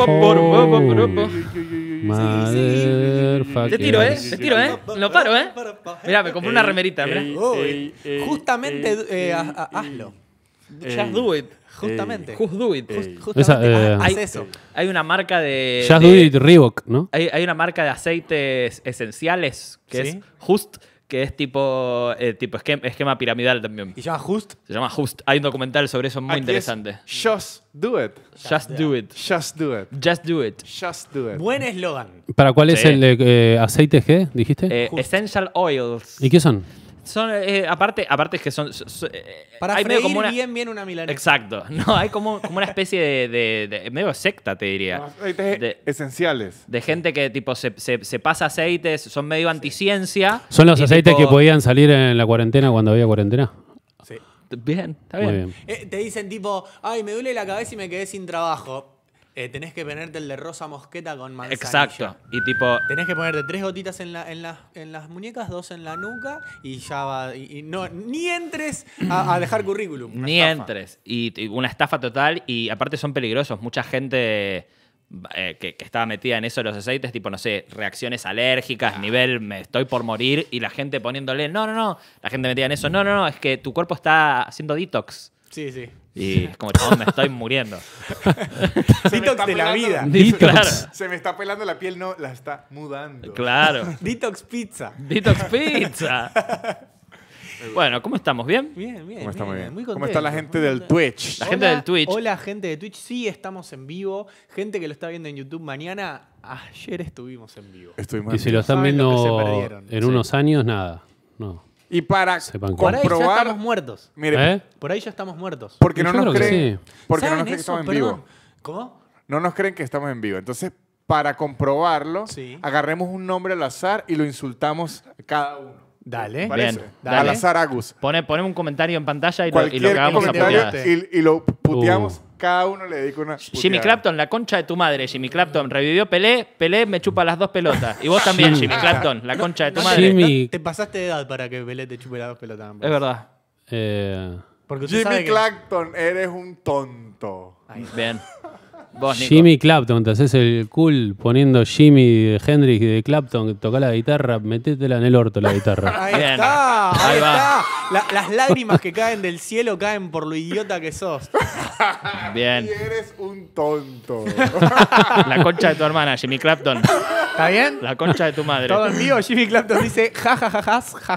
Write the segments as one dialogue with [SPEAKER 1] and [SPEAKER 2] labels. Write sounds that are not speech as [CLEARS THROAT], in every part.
[SPEAKER 1] Te
[SPEAKER 2] tiro, ¿eh? Te tiro, ¿eh?
[SPEAKER 3] Lo paro, ¿eh? Mira, me compré una remerita. Justamente hazlo. Just do it. Justamente. Just do it. Justamente. Eh, haz eso. Hay una marca de. Just do it Reebok, ¿no? Hay, una marca de aceites esenciales que es Just que es tipo, eh, tipo esquema, piramidal también. ¿Y se llama Just? Se llama Just. Hay un documental sobre eso muy interesante. Just do it. Just do it. Just do it. Just do it. Buen eslogan.
[SPEAKER 2] ¿Para cuál es el eh, aceite G, dijiste?
[SPEAKER 3] Eh, essential Oils. ¿Y qué son? Son, eh, aparte, aparte es que son... Eh, Para hay bien, bien una milanesa. Exacto. [LAUGHS] No, hay como, una especie de, medio secta, te diría. esenciales. De gente que tipo se, pasa aceites, son medio anticiencia. Son los aceites que podían
[SPEAKER 2] salir en la cuarentena cuando había cuarentena.
[SPEAKER 3] Sí. Bien,
[SPEAKER 4] está bien. Eh, te dicen tipo, ay, me duele la cabeza y me quedé sin trabajo eh, tenés que ponerte el de rosa mosqueta con manzanilla. Exacto.
[SPEAKER 3] Y tipo. Tenés que
[SPEAKER 4] ponerte tres gotitas en, las, muñecas, dos en la nuca y ya va. Y, no, ni entres a, dejar currículum. ni entres.
[SPEAKER 3] Y, una estafa total. Y aparte son peligrosos. Mucha gente. Eh, que, estaba metida en eso los aceites, tipo, no sé, reacciones alérgicas, nivel, me estoy por morir, y la gente poniéndole, no, no, no, la gente metida en eso, no, no, no, es que tu cuerpo está haciendo detox. Sí, sí.
[SPEAKER 1] Y como, chavos, me estoy
[SPEAKER 3] muriendo. [LAUGHS] Detox de la vida. Se me
[SPEAKER 5] está pelando la piel, no, la está mudando. Claro. [LAUGHS] Detox pizza. Detox [LAUGHS] pizza.
[SPEAKER 3] Bueno, ¿cómo estamos? ¿Bien? Bien, bien. ¿Cómo, está bien, muy ¿Cómo está la gente del Twitch?
[SPEAKER 1] La gente del Twitch. Hola,
[SPEAKER 4] gente de Twitch. Sí, estamos en vivo. Gente que lo está viendo en YouTube mañana. Ayer estuvimos en vivo.
[SPEAKER 2] Estuvimos y si lo están viendo en unos años, nada. No. Y para comprobar... Por ahí ya estamos muertos. Mire, ¿Eh?
[SPEAKER 4] Por ahí ya estamos muertos. Porque no nos
[SPEAKER 5] creen, porque que estamos en vivo. ¿Cómo? No nos creen que estamos en vivo. Entonces, para comprobarlo, agarremos un nombre al azar y lo insultamos cada uno. Dale. Al azar
[SPEAKER 3] Agus. Pone, pone un comentario en pantalla y lo, y lo a y,
[SPEAKER 5] y lo puteamos uh cada
[SPEAKER 3] uno le dedica una. Jimmy Clapton, la concha de tu madre. Jimmy Clapton revivió
[SPEAKER 2] Pelé.
[SPEAKER 4] Pelé me chupa las dos pelotas.
[SPEAKER 2] Y vos también, Jimmy Clapton, la concha de tu madre. Te
[SPEAKER 3] pasaste
[SPEAKER 4] de edad para que Pelé te chupe las dos pelotas.
[SPEAKER 2] Es verdad. Eh, Jimmy
[SPEAKER 4] Clapton, eres un tonto. bien.
[SPEAKER 3] Jimmy
[SPEAKER 2] Clapton, te haces el cool poniendo Jimmy Hendrix de Clapton, toca la guitarra, metétela en el orto la guitarra. [LAUGHS] ahí
[SPEAKER 4] está, ahí, va. las lágrimas que caen del cielo caen por lo idiota que sos. [LAUGHS]
[SPEAKER 3] Bien. Y eres un tonto. [LAUGHS] La concha de tu hermana, Jimmy Clapton. ¿Está bien? La concha de tu madre. Todo el mío Jimmy Clapton
[SPEAKER 4] dice jajajajas, ja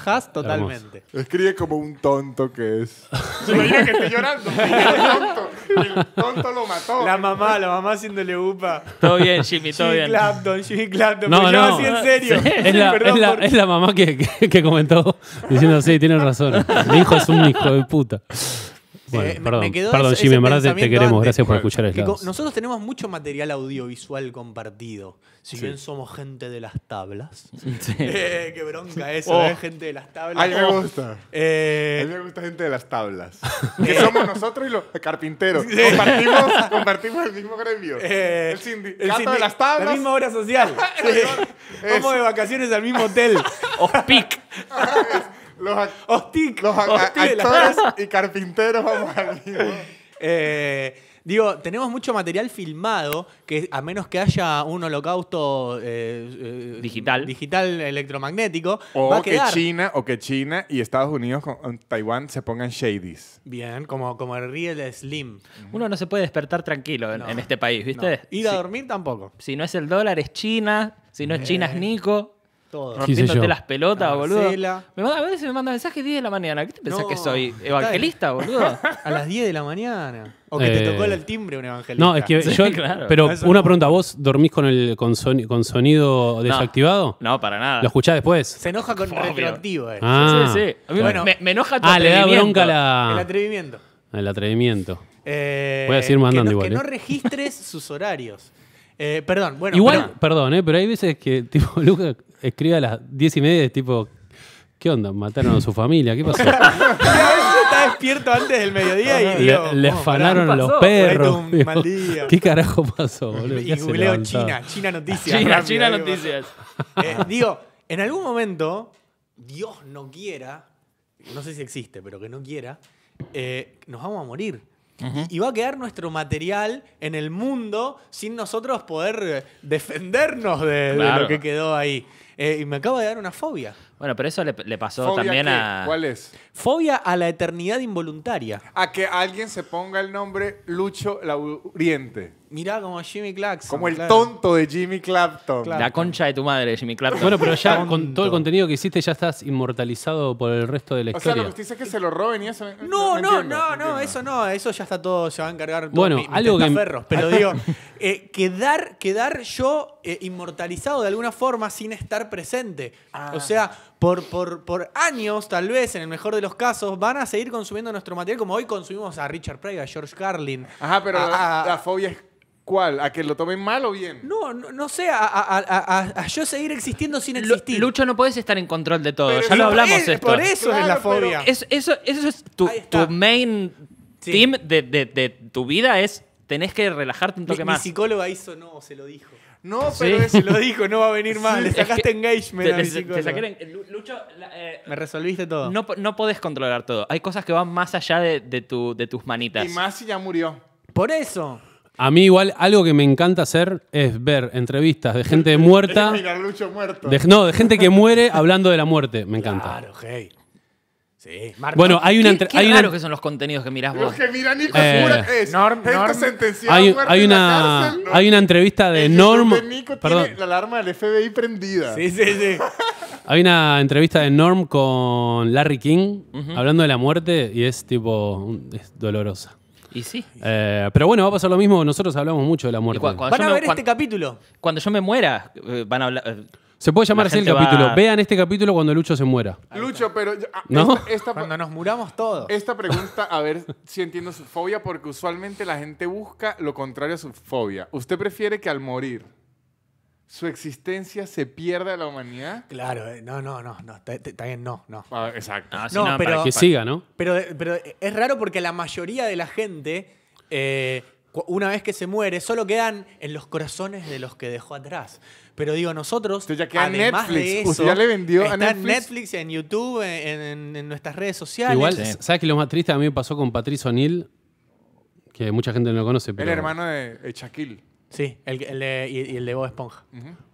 [SPEAKER 4] ja totalmente.
[SPEAKER 3] Escribe como un
[SPEAKER 5] tonto que
[SPEAKER 3] es. Se imagina que estoy llorando.
[SPEAKER 4] El tonto, lo mató. La la mamá, la mamá haciéndole upa.
[SPEAKER 2] Todo bien, Jimmy, todo Jimmy bien.
[SPEAKER 4] Clapton, Jimmy Clapton. No, no. así en serio. [LAUGHS]
[SPEAKER 2] Es, la, mamá que, que, comentó diciendo, sí, tiene razón. Mi hijo es un hijo de puta. Eh, perdón, me en te, queremos, gracias por escuchar el Nosotros
[SPEAKER 4] tenemos mucho material audiovisual compartido. Si bien somos gente de las tablas. [LAUGHS] Sí. [LAUGHS] Eh, qué bronca eso, oh. ¿eh? gente de las tablas. A mí me oh. gusta. a mí me gusta gente de las tablas. [LAUGHS] que somos nosotros
[SPEAKER 5] y los carpinteros. Compartimos,
[SPEAKER 4] compartimos el mismo gremio. el sindicato el sindi de las
[SPEAKER 5] tablas. La misma hora social.
[SPEAKER 4] Vamos de vacaciones al mismo hotel. pic los, actores [LAUGHS] y carpinteros vamos al eh, digo, tenemos mucho material filmado que a menos que haya un holocausto eh, eh, Digital. electromagnético, O que
[SPEAKER 5] China, o que China y Estados Unidos con Taiwán se pongan shadies.
[SPEAKER 4] Bien, como, como el de Slim. Uno no se puede despertar tranquilo en, este país, ¿viste? Ir a dormir tampoco. Si
[SPEAKER 3] no es el dólar, es China. Si no es China, es Nico. Todo. Rompiéndote las pelotas, boludo. Me a veces me manda mensajes 10 de la mañana. ¿Qué te pensás que soy? ¿Evangelista, boludo? [LAUGHS]
[SPEAKER 4] A las 10 de la mañana. O que te eh, tocó el timbre un evangelista. No, es que [LAUGHS] yo. Pero una pregunta,
[SPEAKER 2] ¿vos dormís con el con, sonido desactivado? No, para nada. ¿Lo escuchás después? Se
[SPEAKER 4] enoja con retroactivo, eh. Ah, sí, sí. me, me enoja tu Ah, le da bronca El atrevimiento.
[SPEAKER 2] el atrevimiento. Eh, Voy a seguir mandando igual, Que no eh.
[SPEAKER 4] registres sus horarios. perdón, bueno. Igual,
[SPEAKER 2] perdón, eh, pero hay veces que, [LAUGHS] tipo, Lucas escribe a las diez y media, tipo, ¿qué onda? ¿Mataron a su familia? ¿Qué pasó? [LAUGHS]
[SPEAKER 4] está despierto antes del mediodía y digo, le, los perros. ¿Qué carajo pasó, boludo? Y China, China Noticias. China, China Noticias. Eh, digo, en algún momento, Dios no quiera, no sé si existe, pero que no quiera, eh, nos vamos a morir. Y va a quedar nuestro material en el mundo sin nosotros poder eh, defendernos de lo que quedó ahí. Eh, y me acaba de dar una fobia. Bueno, pero eso le, pasó también a. ¿Cuál es? Fobia a la eternidad involuntaria.
[SPEAKER 5] A que alguien se ponga el nombre Lucho Lauriente. Mirá, como Jimmy Claxton. Como el tonto
[SPEAKER 3] de Jimmy Clapton. La concha de tu madre, Jimmy Clapton. Bueno, pero ya con todo
[SPEAKER 2] el contenido que hiciste ya estás inmortalizado por el resto de la O sea, lo que
[SPEAKER 4] es que se lo roben y eso. No, no, no, no, eso no. Eso ya está todo, se va a encargar Bueno, algo que- Pero digo, eh, quedar, quedar yo eh, inmortalizado de alguna forma sin estar presente. Ah. O sea, por, por, años, tal vez, en el mejor de los casos, van a seguir consumiendo nuestro material como hoy consumimos a Richard Pryor, a George Carlin. Ajá,
[SPEAKER 3] pero la,
[SPEAKER 4] fobia es ¿Cuál? ¿A que lo tomen mal o bien?
[SPEAKER 2] No,
[SPEAKER 3] no, sé, a, yo seguir existiendo sin existir. Lucho, no puedes estar en control de todo, ya lo hablamos es, Por eso es la fobia. eso, es tu, main team de, tu vida, es tenés que relajarte un toque más. Mi
[SPEAKER 4] psicóloga hizo no, se lo dijo. No, pero se lo dijo, no va a venir mal. le sacaste engagement. a
[SPEAKER 3] Lucho, Me resolviste todo. No, no, podés controlar todo. Hay cosas que van más allá de, tus manitas. Y más si ya murió. Por eso.
[SPEAKER 2] A mí igual algo que me encanta hacer es ver entrevistas de gente muerta. [LAUGHS]
[SPEAKER 3] de, no, de gente que muere
[SPEAKER 2] hablando de la muerte. Me encanta.
[SPEAKER 3] Claro, hey. Sí, Bueno, hay una. hay raro que son los contenidos que mirás vos. Los que mira
[SPEAKER 5] Nico eh, es. Hay, una,
[SPEAKER 2] hay una entrevista de Norm. perdón.
[SPEAKER 5] la alarma del FBI prendida. Sí, sí, sí.
[SPEAKER 2] [LAUGHS] hay una entrevista de Norm con Larry King hablando de la muerte y es tipo. Es dolorosa. Y sí. Eh, pero bueno, va a pasar lo mismo. Nosotros hablamos mucho de la muerte. van a ver este capítulo. Cuando yo
[SPEAKER 3] me muera, eh, van a hablar.
[SPEAKER 2] Se puede llamar así el capítulo. Vean este capítulo cuando Lucho se muera.
[SPEAKER 5] Lucho, pero ah, ¿No? Cuando nos muramos todos. esta pregunta, a ver si entiendo su fobia, porque usualmente la gente busca lo contrario a su fobia. ¿Usted prefiere que al morir
[SPEAKER 4] su existencia se pierda a la humanidad? Claro, eh, no, no, no, También no, no.
[SPEAKER 2] Ah, exacto. No, pero- siga, ¿no?
[SPEAKER 4] Pero, es raro porque la mayoría de la gente eh, una vez que se muere, solo quedan en los corazones de los que dejó atrás. Pero digo, nosotros, además Netflix. de eso, ya le vendió a Netflix. en Netflix, en YouTube, en, nuestras redes sociales. Igual,
[SPEAKER 2] ¿sabes que lo más triste a mí me pasó con Patricio O'Neill? Que mucha gente no lo conoce, pero... El
[SPEAKER 4] hermano de Shaquille. Sí, el, y, el de Bob Esponja.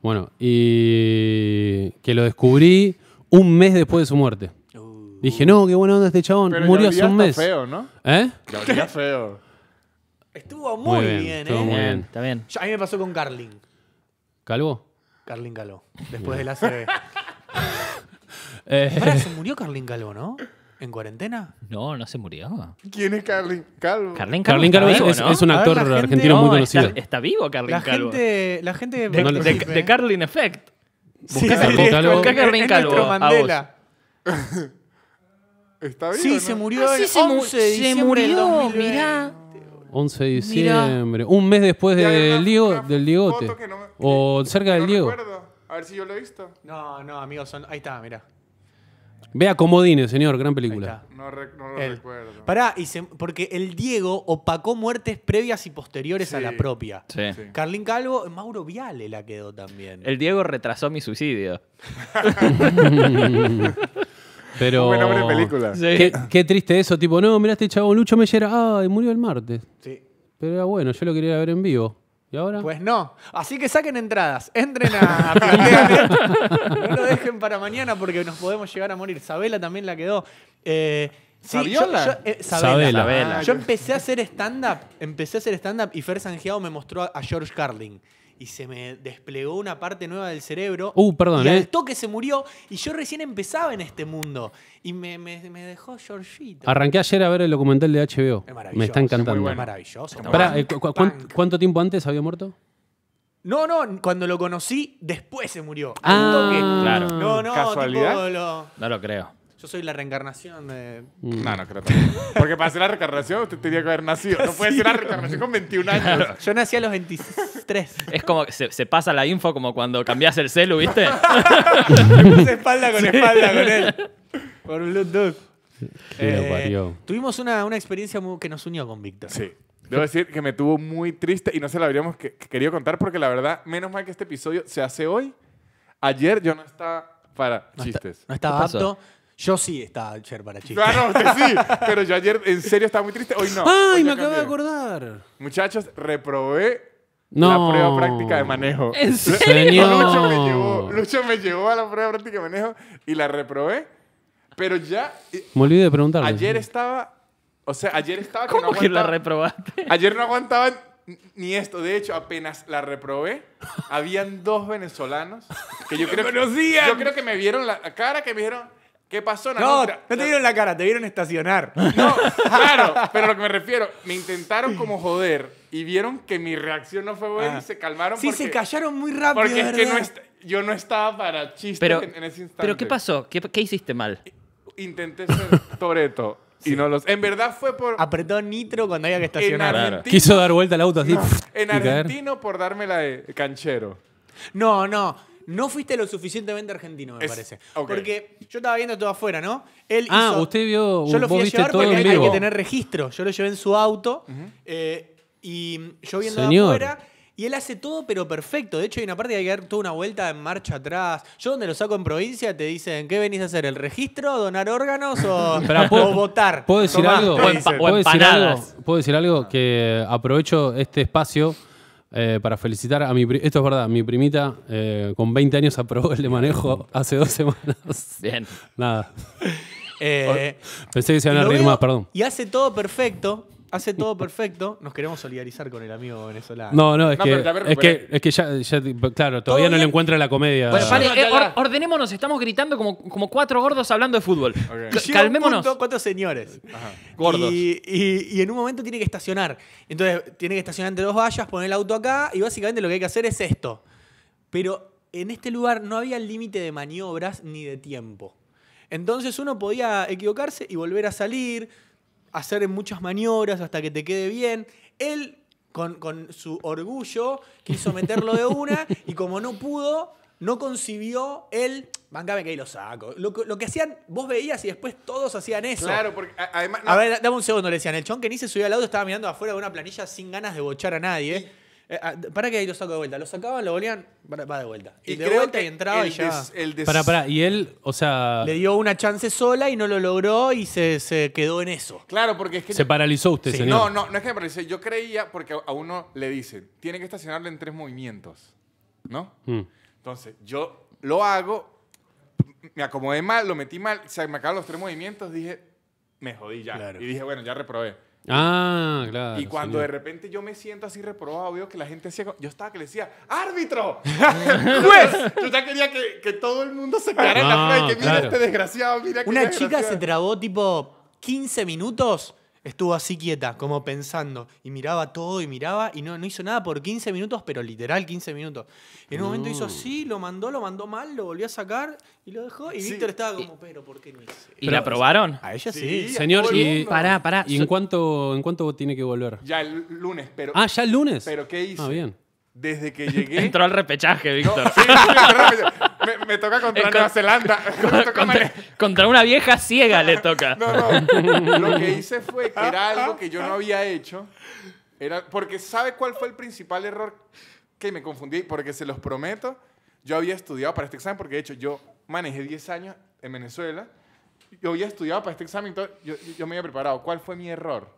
[SPEAKER 2] Bueno, y que lo descubrí un mes después de su muerte. Uh. Dije, no, qué buena onda este chabón. Murió hace un mes. feo, ¿no? ¿Eh?
[SPEAKER 4] feo. Estuvo muy, bien, ¿eh? Está bien. a mí me pasó con Carlin. ¿Calvo? Carlin Caló. Después del ACB. [LAUGHS] Eh. se murió Carlin Galó, ¿no? ¿En cuarentena? No, no se murió. ¿Quién es Carlin? Calvo. Carlín Calvo, es, un actor argentino muy conocido. está vivo Carlin La Calvo. la gente
[SPEAKER 3] De, de, Carlin Effect. busca Carlin Calvo. ¿Está
[SPEAKER 4] vivo, Sí, se murió el murió,
[SPEAKER 1] murió.
[SPEAKER 2] 11 de diciembre. Un mes después del, Diego, del Diego o cerca del del no Diego.
[SPEAKER 4] A ver si yo lo he visto. No, no, amigos, ahí está, mirá.
[SPEAKER 2] Vea Comodines, señor, gran película.
[SPEAKER 4] No, lo recuerdo. Pará, y se, porque el Diego opacó muertes previas y posteriores a la propia. Carlin Carlín Calvo, Mauro Viale la quedó también.
[SPEAKER 3] El Diego retrasó mi suicidio.
[SPEAKER 2] [LAUGHS] [LAUGHS] Pero... de película. [LAUGHS] Qué, triste eso, tipo, no, mirá este chavo Lucho Mellera, ah murió el martes. Sí. Pero era bueno, yo lo quería ver en vivo.
[SPEAKER 4] ¿Y ahora? Pues no. Así que saquen entradas. Entren a [LAUGHS] No lo dejen para mañana porque nos podemos llegar a morir. Sabela también la quedó. Eh, yo, eh, Sabela. Yo empecé a hacer stand-up. Empecé a hacer stand-up y Fer Sangiao me mostró a George Carlin y se me desplegó una parte nueva del cerebro. Uh, perdón, y ¿eh? toque se murió y yo recién empezaba en este mundo. Y me, dejó Georgito.
[SPEAKER 2] Arranqué ayer a ver el documental de HBO. Me está encantando. Es maravilloso. Eh, ¿Cuánto tiempo antes había muerto?
[SPEAKER 4] No, no, cuando lo conocí, después se murió. Ah, claro. No, no, ¿Casualidad? No lo creo. Yo soy la reencarnación de. Mm. No, no creo Porque para ser la reencarnación usted tendría que haber
[SPEAKER 3] nacido. No puede ser la reencarnación con 21 años. [LAUGHS] Yo
[SPEAKER 4] nací a los 23.
[SPEAKER 3] Es como que se, pasa la info como cuando cambias el celu, ¿viste?
[SPEAKER 4] [LAUGHS] espalda con espalda con él. Por Bluetooth.
[SPEAKER 1] Eh,
[SPEAKER 4] tuvimos una, una experiencia que nos unió con
[SPEAKER 5] Víctor. Sí. Debo decir que me tuvo muy triste y no se la habríamos querido contar porque la verdad, menos mal que este episodio se hace hoy. Ayer yo no estaba para chistes. no estaba apto.
[SPEAKER 4] Yo sí estaba ayer para chistes. Claro, ah, usted sí.
[SPEAKER 5] pero yo ayer en serio estaba muy triste. Hoy no. ¡Ay, me acabo de acordar! Muchachos, reprobé
[SPEAKER 4] la prueba
[SPEAKER 5] práctica de manejo. ¿En serio? Lucho me, llevó, a la prueba práctica de manejo y la reprobé. Pero ya
[SPEAKER 2] Me olvidé de preguntarle. ayer
[SPEAKER 5] estaba. O sea, ayer estaba. que no ¿Cómo que la
[SPEAKER 3] reprobaste?
[SPEAKER 5] Ayer no aguantaba ni esto. De hecho, apenas la reprobé, habían dos venezolanos que yo creo [LAUGHS] que, yo creo que me vieron la cara, que me dijeron,
[SPEAKER 4] ¿Qué pasó? No, no te vieron la cara, te vieron estacionar. No, claro,
[SPEAKER 5] pero lo que me refiero, me intentaron como joder y vieron que mi reacción no fue buena y ah. se calmaron. Sí, se callaron
[SPEAKER 3] muy rápido. Porque es
[SPEAKER 5] que yo no estaba para chistes pero, en, ese instante. Pero ¿qué
[SPEAKER 3] pasó? ¿Qué, hiciste
[SPEAKER 5] mal? Intenté ser Toreto. Y no los. En verdad fue por. Apretó nitro cuando
[SPEAKER 4] había que estacionar. Quiso
[SPEAKER 2] dar vuelta al auto así. En argentino
[SPEAKER 4] por darme la de canchero. No, no. No fuiste lo suficientemente argentino, me parece. Porque yo estaba viendo todo afuera, ¿no? Él ah, usted vio. Yo lo fui a llevar porque hay, que tener registro. Yo lo llevé en su auto eh, y yo viendo afuera. Y él hace todo, pero perfecto. De hecho, hay una parte que hay que dar toda una vuelta en marcha atrás. Yo, donde lo saco en provincia, te dicen: ¿Qué venís a hacer? ¿El registro? ¿Donar órganos? ¿O, [LAUGHS] votar? ¿Puedo decir algo? ¿puedo, decir algo?
[SPEAKER 2] ¿Puedo decir algo? Que aprovecho este espacio eh, para felicitar a mi esto es verdad, mi primita eh, con 20 años aprobó el de manejo hace dos semanas. Bien. Nada. Eh, pensé que se iban a reír más, perdón.
[SPEAKER 4] Y hace todo perfecto, hace todo perfecto. Nos queremos solidarizar con el amigo venezolano. No, no, es
[SPEAKER 2] que, es que, ya, claro, todavía no le encuentra la comedia. Bueno, vale, eh,
[SPEAKER 3] ordenémonos, estamos gritando como, como cuatro gordos hablando de fútbol. Calmémonos.
[SPEAKER 4] cuatro señores. Gordos. Y, y en un momento tiene que estacionar. Entonces, tiene que estacionar entre dos vallas, poner el auto acá y básicamente lo que hay que hacer es esto. Pero en este lugar no había límite de maniobras ni de tiempo. Entonces uno podía equivocarse y volver a salir hacer muchas maniobras hasta que te quede bien. Él, con, su orgullo, quiso meterlo de una y como no pudo, no concibió él. Bancame que ahí lo saco. Lo, que hacían, vos veías y después todos hacían eso. Claro, porque además. A ver, dame un segundo, le decían. El chon que ni se subía al auto estaba mirando afuera de una planilla sin ganas de bochar a nadie. Eh, ah, para que lo saco de vuelta. Lo sacaban, lo volvían, va de vuelta. Y, de vuelta y entraba y ya.
[SPEAKER 2] Y él, o sea. Le dio una
[SPEAKER 4] chance sola y no lo logró y se, se quedó en eso. Claro, porque es que. Se paralizó usted, señor. No,
[SPEAKER 5] no, no es que me paralice, Yo creía, porque a uno le dicen, tiene que estacionarle en tres movimientos. ¿No? Mm. Entonces, yo lo hago, me acomodé mal, lo metí mal, se me acabaron los tres movimientos, dije, me jodí ya. Y dije, bueno, ya reprobé.
[SPEAKER 2] Ah, claro. Y cuando de
[SPEAKER 5] repente yo me siento así reprobado, veo que la gente hacía. Yo estaba que le decía, ¡árbitro! ¡Juez! [LAUGHS] Pues, yo ya quería que, que, todo el mundo se parara en la ah, y Mira mire este desgraciado,
[SPEAKER 1] Una chica se
[SPEAKER 4] trabó tipo 15 minutos Estuvo así quieta, como pensando, y miraba todo y miraba, y no, no hizo nada por 15 minutos, pero literal 15 minutos. en un momento hizo así, lo mandó, lo mandó mal, lo volvió a sacar y lo dejó. Y Víctor estaba como, pero ¿por qué no hizo ¿Y
[SPEAKER 2] la probaron? A ella sí. Señor, y, Pará, pará. ¿y en, cuanto cuánto, en cuánto tiene que volver? Ya
[SPEAKER 5] el lunes, pero. Ah, ya el lunes. ¿Pero qué hizo Ah, bien.
[SPEAKER 2] Desde que [LAUGHS] llegué. Entró al repechaje, Víctor me, toca contra eh, Nueva Zelanda. [LAUGHS] [LAUGHS] contra,
[SPEAKER 3] una vieja ciega le [LAUGHS] toca. No, no. Lo que hice
[SPEAKER 5] fue que era algo que yo no había hecho. Era, porque ¿sabe cuál fue el principal error que me confundí? Porque se los prometo, yo había estudiado para este examen, porque de hecho yo manejé 10 años en Venezuela. Yo había estudiado para este examen, entonces yo, yo me había preparado. ¿Cuál fue mi error?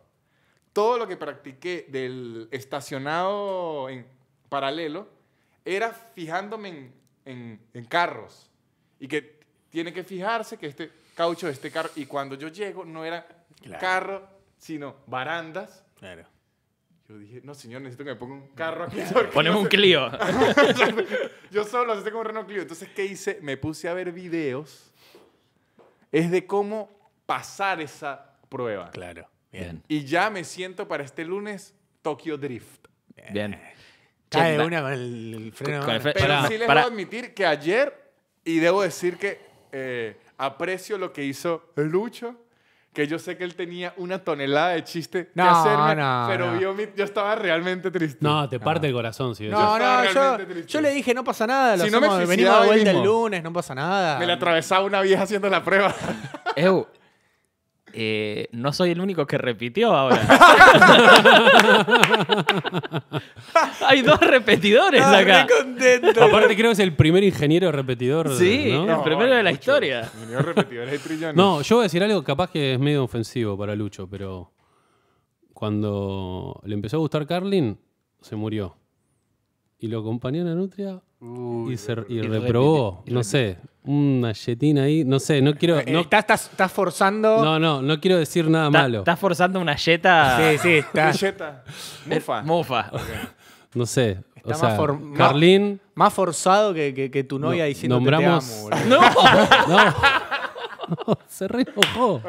[SPEAKER 5] Todo lo que practiqué del estacionado en paralelo era fijándome en en, carros y que tiene que fijarse que este caucho de este carro, y cuando yo llego no era carro, sino barandas. Claro. Yo dije, no señor, necesito que me ponga un carro aquí. Ponemos un Clio. [LAUGHS] yo solo hice como un Renault Clio. Entonces, ¿qué hice? Me puse a ver videos. Es de cómo pasar esa prueba. Claro, bien. Y ya me siento para este lunes Tokyo Drift.
[SPEAKER 3] Bien. bien. Eh una con el, freno. Pero para,
[SPEAKER 5] sí les para. a admitir que ayer, y debo decir que eh, aprecio lo que hizo Lucho, que yo sé que él tenía una tonelada de chiste que hacerme,
[SPEAKER 2] pero
[SPEAKER 4] Yo, estaba realmente triste.
[SPEAKER 2] No, te parte el corazón si No, no, yo, le
[SPEAKER 4] dije, no pasa nada, si no me venimos de vuelta el lunes, no pasa nada. Me la atravesaba una vieja haciendo la prueba.
[SPEAKER 3] Ew, eh, no soy el único que repitió ahora.
[SPEAKER 1] [LAUGHS] Hay dos repetidores ah, acá. Contento.
[SPEAKER 3] Aparte creo que
[SPEAKER 2] es el primer ingeniero repetidor. Sí, el primero de la repetidor. historia. no, yo voy a decir algo capaz que es medio ofensivo para Lucho, pero cuando le empezó a gustar Carlin, se murió. Y lo acompañó en la nutria y, reprobó, no sé, una yetina ahí, no sé, no quiero... Eh, no, estás, forzando... No, no, no quiero decir nada malo. Estás
[SPEAKER 3] forzando una yeta... Sí, sí, está...
[SPEAKER 4] yeta. Mufa. Eh, mufa.
[SPEAKER 2] No sé.
[SPEAKER 1] o más, sea,
[SPEAKER 4] más, forzado que, tu novia no, diciendo nombramos... Te amo, [LAUGHS] ¡No! no. [LAUGHS] Se re Yo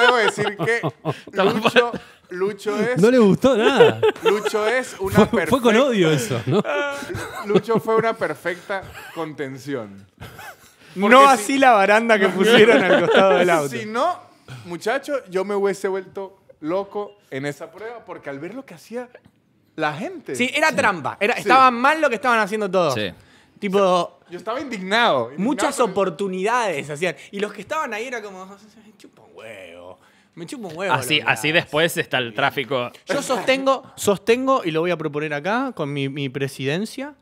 [SPEAKER 4] debo decir que [LAUGHS] Lucho, Lucho [LAUGHS] es.
[SPEAKER 2] No le gustó nada. Lucho es [LAUGHS] una fue, perfecta. Fue con odio eso, ¿no? [LAUGHS] Lucho fue
[SPEAKER 5] una perfecta contención.
[SPEAKER 4] no así la baranda que pusieron al
[SPEAKER 5] costado del auto. Si no, muchacho, yo me hubiese vuelto loco en esa prueba porque al ver lo que hacía la gente. Sí, era trampa. Era,
[SPEAKER 4] mal lo que estaban haciendo todos. Sí. Tipo. yo estaba indignado. muchas oportunidades hacían. Y los que estaban ahí era como. Chupa huevo. Me chupo un huevo. Así, así después está el tráfico. Yo sostengo, sostengo, y lo voy a proponer acá con mi, presidencia,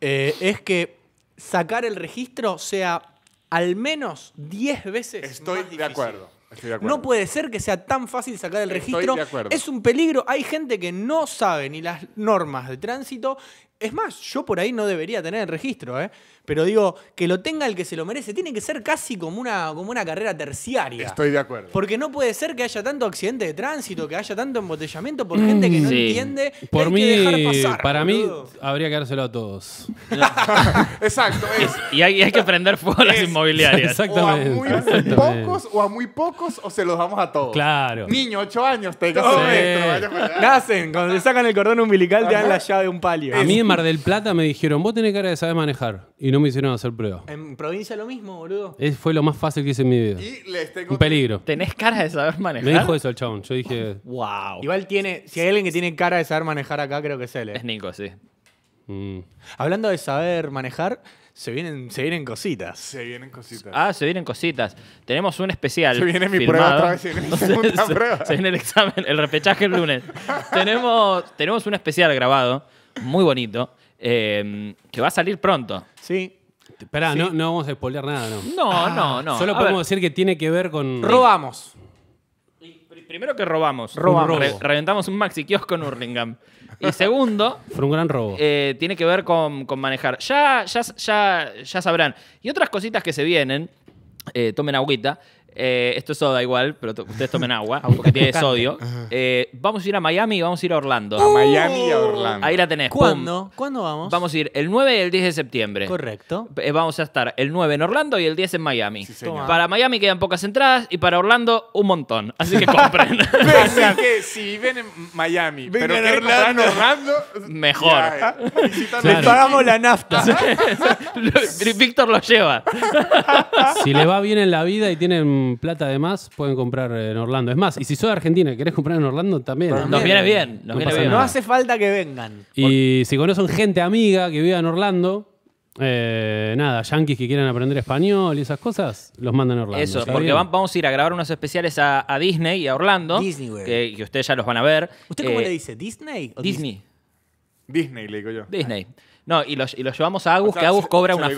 [SPEAKER 4] eh, es que sacar el registro sea al menos 10 veces. Estoy más de acuerdo. Estoy de acuerdo. No puede ser que sea tan fácil sacar el registro. Es un peligro. Hay gente que no sabe ni las normas de tránsito es más, yo por ahí no debería tener el registro, ¿eh? Pero digo, que lo tenga el que se lo merece. Tiene que ser casi como una, como una carrera terciaria. Estoy de acuerdo. Porque no puede ser que haya tanto accidente de tránsito, que haya tanto embotellamiento
[SPEAKER 2] por gente que no entiende. Por mí, para mí, habría que dárselo a todos. [LAUGHS]
[SPEAKER 5] Exacto, es.
[SPEAKER 2] Y hay, que prender fuego a las inmobiliarias. [LAUGHS] a muy pocos,
[SPEAKER 5] o a muy pocos, o se los damos a todos.
[SPEAKER 2] Claro. Niño,
[SPEAKER 5] ocho años, te Nacen,
[SPEAKER 4] cuando le sacan el cordón umbilical te dan la llave de un palio. Mar
[SPEAKER 2] del Plata me dijeron, vos tenés cara de saber manejar. Y no me hicieron hacer prueba.
[SPEAKER 4] ¿En provincia lo mismo, boludo?
[SPEAKER 2] Es, fue lo más fácil que hice en mi vida. Y Un peligro. ¿Tenés
[SPEAKER 4] cara de saber manejar? Me dijo
[SPEAKER 2] eso el chabón. Yo dije.
[SPEAKER 4] ¡Wow! Igual tiene. Si hay alguien que tiene cara de saber manejar acá, creo que es él. Eh. Es Nico, sí.
[SPEAKER 1] Mm.
[SPEAKER 2] Hablando de saber
[SPEAKER 4] manejar, se vienen, se vienen cositas. Se vienen cositas. Ah, se vienen cositas. Tenemos
[SPEAKER 3] un especial. Se viene mi prueba otra vez, [LAUGHS] se viene el examen, el repechaje el lunes. [LAUGHS] tenemos, tenemos un especial grabado muy bonito, eh, que va a salir
[SPEAKER 2] pronto. Sí. espera no, no, vamos a spoiler nada, ¿no? No, ah. no, no. Solo podemos decir que tiene que ver con.
[SPEAKER 4] Robamos. Primero que robamos.
[SPEAKER 3] robamos. reventamos un maxi kiosco en Hurlingham. Y segundo. [LAUGHS]
[SPEAKER 2] Fue un gran robo.
[SPEAKER 3] Eh, tiene que ver con, con manejar. Ya, ya, ya, ya sabrán. Y otras cositas que se vienen. Eh, tomen agüita. Eh, esto es soda igual, pero ustedes tomen agua, porque tiene sodio. Eh, vamos a ir a Miami y vamos a ir a Orlando. A Miami y a uh. Orlando. Ahí la tenés. ¿Cuándo? ¿Cuándo vamos? Vamos a ir el 9 y el 10 de septiembre. Correcto. Eh, vamos a estar el 9 en Orlando y el 10 en Miami. para Miami quedan pocas entradas y para Orlando un montón. Así que compren. [LAUGHS]
[SPEAKER 5] que si viven en Miami, pero en Orlando,
[SPEAKER 3] mejor.
[SPEAKER 2] Le pagamos la nafta. [LAUGHS] Víctor lo lleva. si le va bien en la vida y tienen plata de más, pueden comprar en Orlando. Es más, y si sos de Argentina y querés comprar en Orlando, también. Nos viene bien, No No hace
[SPEAKER 4] falta que vengan.
[SPEAKER 2] Y si conocen gente amiga que viva en Orlando, eh, nada, yankees que quieran aprender español y esas cosas, los mandan a Orlando. Eso, porque
[SPEAKER 3] vamos a ir a grabar unos especiales a, Disney y a Orlando. Disney Que, ustedes ya los van a ver. ¿Usted cómo eh, le dice? ¿Disney? Disney. Disney, le digo yo. Disney. No, y los, llevamos a Agus, que Agus cobra una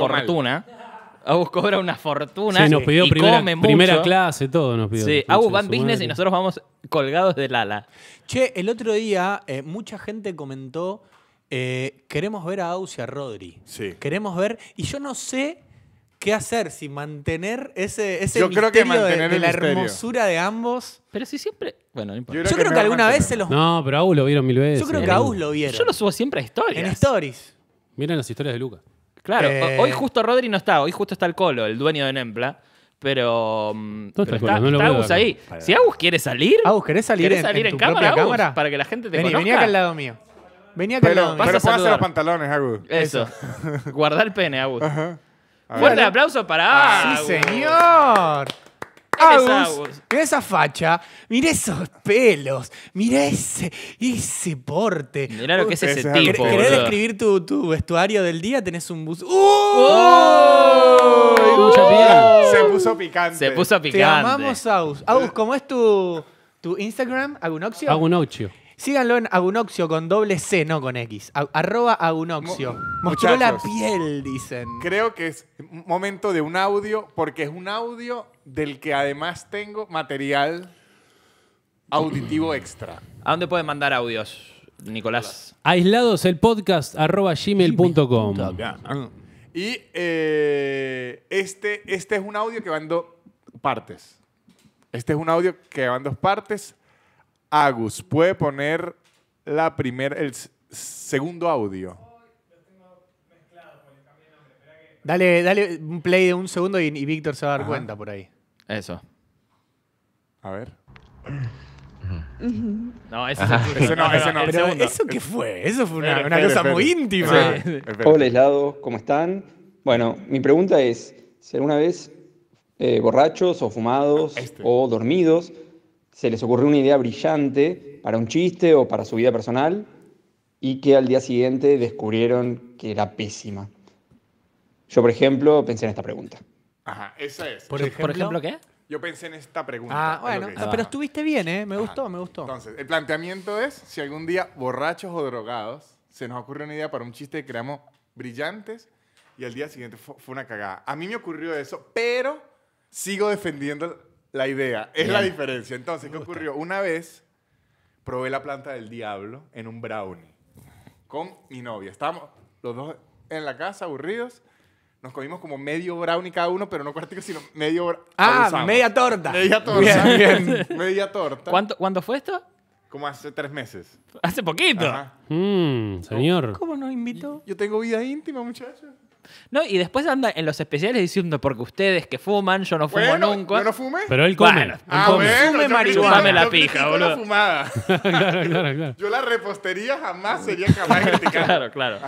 [SPEAKER 3] Agus cobra una fortuna. nos pidió y primera, come mucho. primera clase, todo nos pidió. Sí, Agus va en business y nosotros vamos
[SPEAKER 4] colgados del ala. Che, el otro día eh, mucha gente comentó: eh, queremos ver a Agus y a Rodri. Sí. Queremos ver. Y yo no sé qué hacer, si mantener ese, ese misterio de, la hermosura de ambos. Pero si siempre.
[SPEAKER 1] Bueno, no
[SPEAKER 2] importa.
[SPEAKER 4] Yo creo, que, alguna vez se
[SPEAKER 1] los. No,
[SPEAKER 2] pero a lo vieron mil veces. Yo creo que a lo vieron. Yo lo subo siempre a stories. En stories. Miren las historias de Lucas. Claro, hoy eh,
[SPEAKER 3] justo Rodri no está, hoy justo está el Colo, el dueño de Nempla. Pero, mm, está, Agus ahí. Si Agus quiere salir.
[SPEAKER 4] Agus, ¿querés salir, ¿querés salir en, cámara, Agus, Para que la gente te Vení, conozca. Vení acá al lado mío. Vení acá al lado mío. Pero hacer los
[SPEAKER 3] pantalones, Agus. Eso.
[SPEAKER 4] [LAUGHS] Guardar el
[SPEAKER 3] pene, Agus. Fuerte aplauso para ah, Agus. ¡Sí, señor!
[SPEAKER 4] Agus, esa facha, mira esos pelos, mira ese, ese porte. Mira lo que es ese tipo. ¿Querés describir tu, tu, vestuario del día? Tenés un bus. ¡Oh! ¡Oh! ¡Oh! Se puso picante. Se puso picante. Te amamos, Agus. Agus, ¿cómo es tu, tu Instagram? Agunoxio. Agunoxio. Síganlo en Agunoxio con doble C, no con X. arroba Agunoxio. Mostró la
[SPEAKER 5] piel, dicen. Creo que es momento de un audio, porque es un audio del que además tengo material auditivo extra. ¿A dónde pueden mandar audios, Nicolás?
[SPEAKER 2] Aislados el podcast arroba gmail.com.
[SPEAKER 5] Y eh, este, este es un audio que va en dos partes. Este es un audio que va en dos partes. Agus, ¿puede poner la primer, el segundo audio?
[SPEAKER 4] Dale, dale un play de un segundo y, Víctor se va a dar cuenta por ahí. Eso. A ver. No, eso no, ¿eso qué fue? Eso fue una, cosa muy íntima.
[SPEAKER 3] Hola, aislado, ¿cómo están? Bueno, mi pregunta es, si alguna vez eh, borrachos o fumados este. o dormidos se les ocurrió una idea brillante para un chiste o para su vida personal y que al día siguiente descubrieron que era pésima. Yo, por ejemplo, pensé en esta pregunta.
[SPEAKER 5] Ajá, esa es. ¿Por, ejemplo, qué? Yo pensé en esta pregunta. Ah, bueno, ah, pero
[SPEAKER 4] estuviste bien, ¿eh? Me gustó, me gustó.
[SPEAKER 5] Entonces, el planteamiento es si algún día borrachos o drogados se nos ocurre una idea para un chiste que creamos brillantes y al día siguiente fue una cagada. A mí me ocurrió eso, pero sigo defendiendo la idea, es la diferencia. Entonces, ¿qué ocurrió? Una vez probé la planta del diablo en un brownie con mi novia. Estábamos los dos en la casa, aburridos. Nos comimos como medio brownie cada uno, pero no cuartico, sino medio... Ah, media torta. Media torta. Bien, [LAUGHS] ¿Cuánto, ¿Cuándo fue esto? Como hace tres meses.
[SPEAKER 3] Hace poquito.
[SPEAKER 2] Mm, señor.
[SPEAKER 5] ¿Cómo nos invitó? Yo tengo vida íntima, muchachos.
[SPEAKER 3] No, y después anda en los especiales diciendo, porque ustedes que fuman, yo no fumo Bueno, nunca. yo no Pero él come. Bueno, Ah, bueno. Fume marihuana. critico- la yo boludo. fumada. [LAUGHS] claro, claro, claro.
[SPEAKER 5] Yo la repostería jamás sería capaz de criticar. Claro, claro.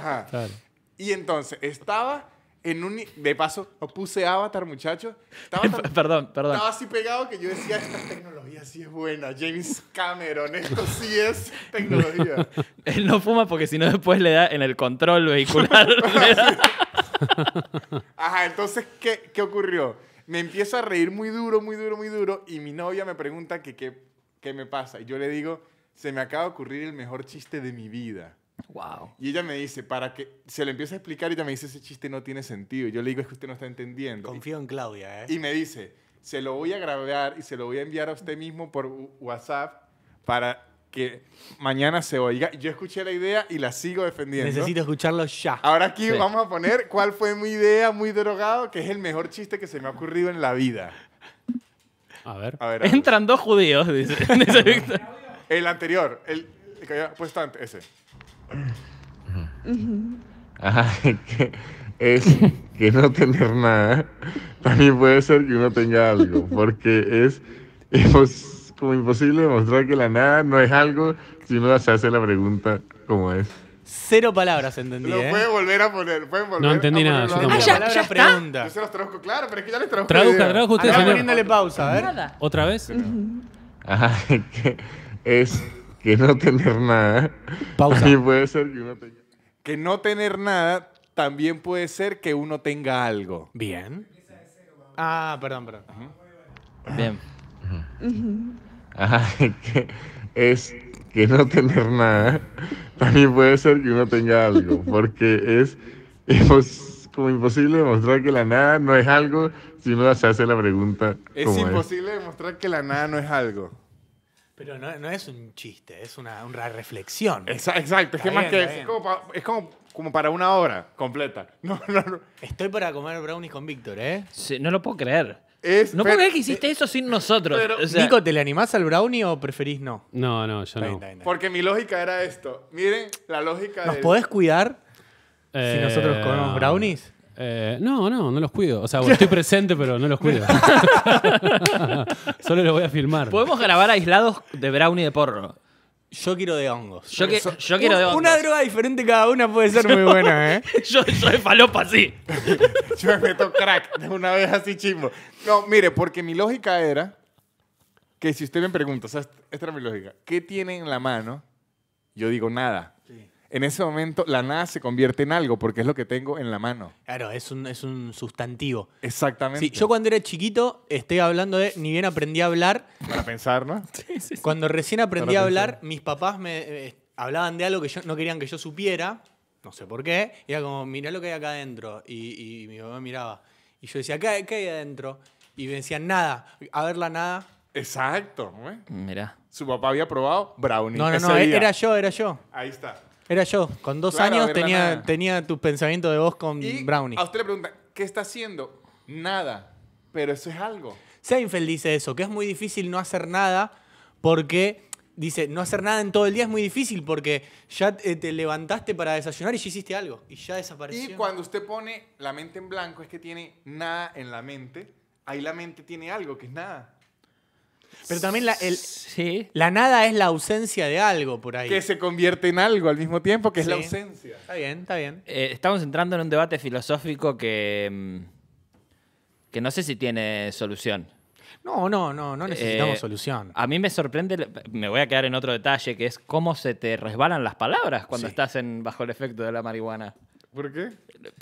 [SPEAKER 5] Y entonces, estaba en un... De paso, puse Avatar, muchachos. Estaba [LAUGHS] Perdón, perdón. Estaba así pegado que yo decía, esta tecnología sí es buena. James Cameron, esto sí es
[SPEAKER 3] tecnología. [LAUGHS] Él no fuma porque si no después le da en el control vehicular.
[SPEAKER 5] [LAUGHS] Ajá, entonces, ¿qué, ocurrió? Me empiezo a reír muy duro, muy duro, muy duro y mi novia me pregunta que qué me pasa. Y yo le digo, se me acaba de ocurrir el mejor chiste de mi vida. Wow. Y ella me dice, para que se le empieza a explicar y ella me dice, ese chiste no tiene sentido. Yo le digo, es que usted no está entendiendo. Confío en Claudia, ¿eh? Y me dice, se lo voy a grabar y se lo voy a enviar a usted mismo por WhatsApp para que mañana se oiga. Yo escuché la idea y la sigo defendiendo. Necesito
[SPEAKER 4] escucharlo ya. Ahora
[SPEAKER 5] aquí vamos a poner cuál fue mi idea muy drogado, que es el mejor chiste que se me ha ocurrido en la vida.
[SPEAKER 3] A ver. Entran dos judíos, dice. [LAUGHS]
[SPEAKER 5] el anterior, el, antes, ese. [LAUGHS] Ah, es que no tener nada también puede ser que uno tenga algo, porque es como imposible demostrar que la nada no es algo si uno se hace la pregunta como es.
[SPEAKER 4] Cero palabras, entendí. Lo ¿eh? pueden volver a poner. volver no
[SPEAKER 5] entendí nada. Yo tampoco. Ah, ya, ya Está. Yo se
[SPEAKER 4] los traduzco, claro, pero es que ya les traduzco. Traduzca, traduzca usted. Señor. poniéndole pausa,
[SPEAKER 5] a ver. Nada. ¿Otra vez? Ajá, [LAUGHS] ah, es que no tener
[SPEAKER 4] nada. Pausa. También puede
[SPEAKER 5] ser que uno tenga. Que no tener nada también puede ser que uno tenga algo.
[SPEAKER 4] Bien. Ah, perdón, perdón.
[SPEAKER 5] Bien. Ajá. [LAUGHS] es que no tener nada. También puede ser que uno tenga algo, porque es, es como imposible demostrar que la nada no es algo si no se hace la pregunta. Es imposible demostrar que la nada no es algo.
[SPEAKER 4] Pero no, es un chiste, es una, reflexión.
[SPEAKER 5] Exacto, es más que es, como para, una hora completa.
[SPEAKER 4] [LAUGHS] Estoy para comer brownies con Víctor, ¿eh? no lo puedo creer no puedo que hiciste eso sin nosotros. Nico, ¿te le animás al brownie o preferís no?
[SPEAKER 2] No, no, yo no.
[SPEAKER 4] Porque mi
[SPEAKER 5] lógica era esto. Miren la lógica ¿Nos podés
[SPEAKER 2] cuidar si nosotros eh, comemos brownies? Eh, no, no, no los cuido. O sea, estoy presente, pero no los cuido. [LAUGHS] Solo los voy a filmar. podemos
[SPEAKER 3] grabar aislados de brownie de porro. Yo quiero de hongos. Yo, quiero de hongos. Una
[SPEAKER 4] droga diferente cada una puede ser muy buena, [LAUGHS] ¿eh?
[SPEAKER 3] yo, soy de falopa, sí.
[SPEAKER 5] [LAUGHS] yo me meto crack de una vez así chimo No, mire, porque mi lógica era que si usted me pregunta, o sea, esta era mi lógica, ¿qué tiene en la mano? Yo digo nada en ese momento la nada se convierte en algo porque es lo que tengo en la mano.
[SPEAKER 4] Claro, es un, es un sustantivo. Exactamente. yo cuando era chiquito, estoy hablando de, ni bien aprendí a hablar. Para pensar, ¿no? [LAUGHS] sí, sí, cuando recién aprendí a hablar, mis papás me eh, hablaban de algo que yo, no querían que yo supiera, no sé por qué, y era como, mirá lo que hay acá adentro. Y, mi mamá miraba. Y yo decía, ¿qué, qué hay adentro? Y me decían, nada, a ver la nada. Exacto, Mira, Su papá había probado brownie. No, no, no, era yo, era yo. Ahí está. Era yo, con dos años tenía, tenía tus pensamientos de vos con y Brownie. A usted
[SPEAKER 5] le pregunta, ¿qué está haciendo? Nada, pero eso es algo.
[SPEAKER 4] Seinfeld dice eso, que es muy difícil no hacer nada porque dice, no hacer nada en todo el día es muy difícil porque ya eh, te levantaste para desayunar y ya hiciste algo y ya desapareció. Y
[SPEAKER 5] cuando usted pone la mente en blanco es que tiene nada en la mente, ahí la mente tiene algo que es nada.
[SPEAKER 4] Pero también la, nada es la ausencia de algo por ahí. Que se convierte en algo al mismo tiempo, que es la ausencia. Está bien, está bien. Eh, estamos entrando en un debate
[SPEAKER 3] filosófico que, mm, que no sé si tiene solución.
[SPEAKER 4] No, no, no, no necesitamos eh,
[SPEAKER 3] solución. A mí me sorprende, me voy a quedar en otro detalle, que es cómo se te resbalan las palabras cuando estás en, bajo el efecto de la marihuana. ¿Por qué?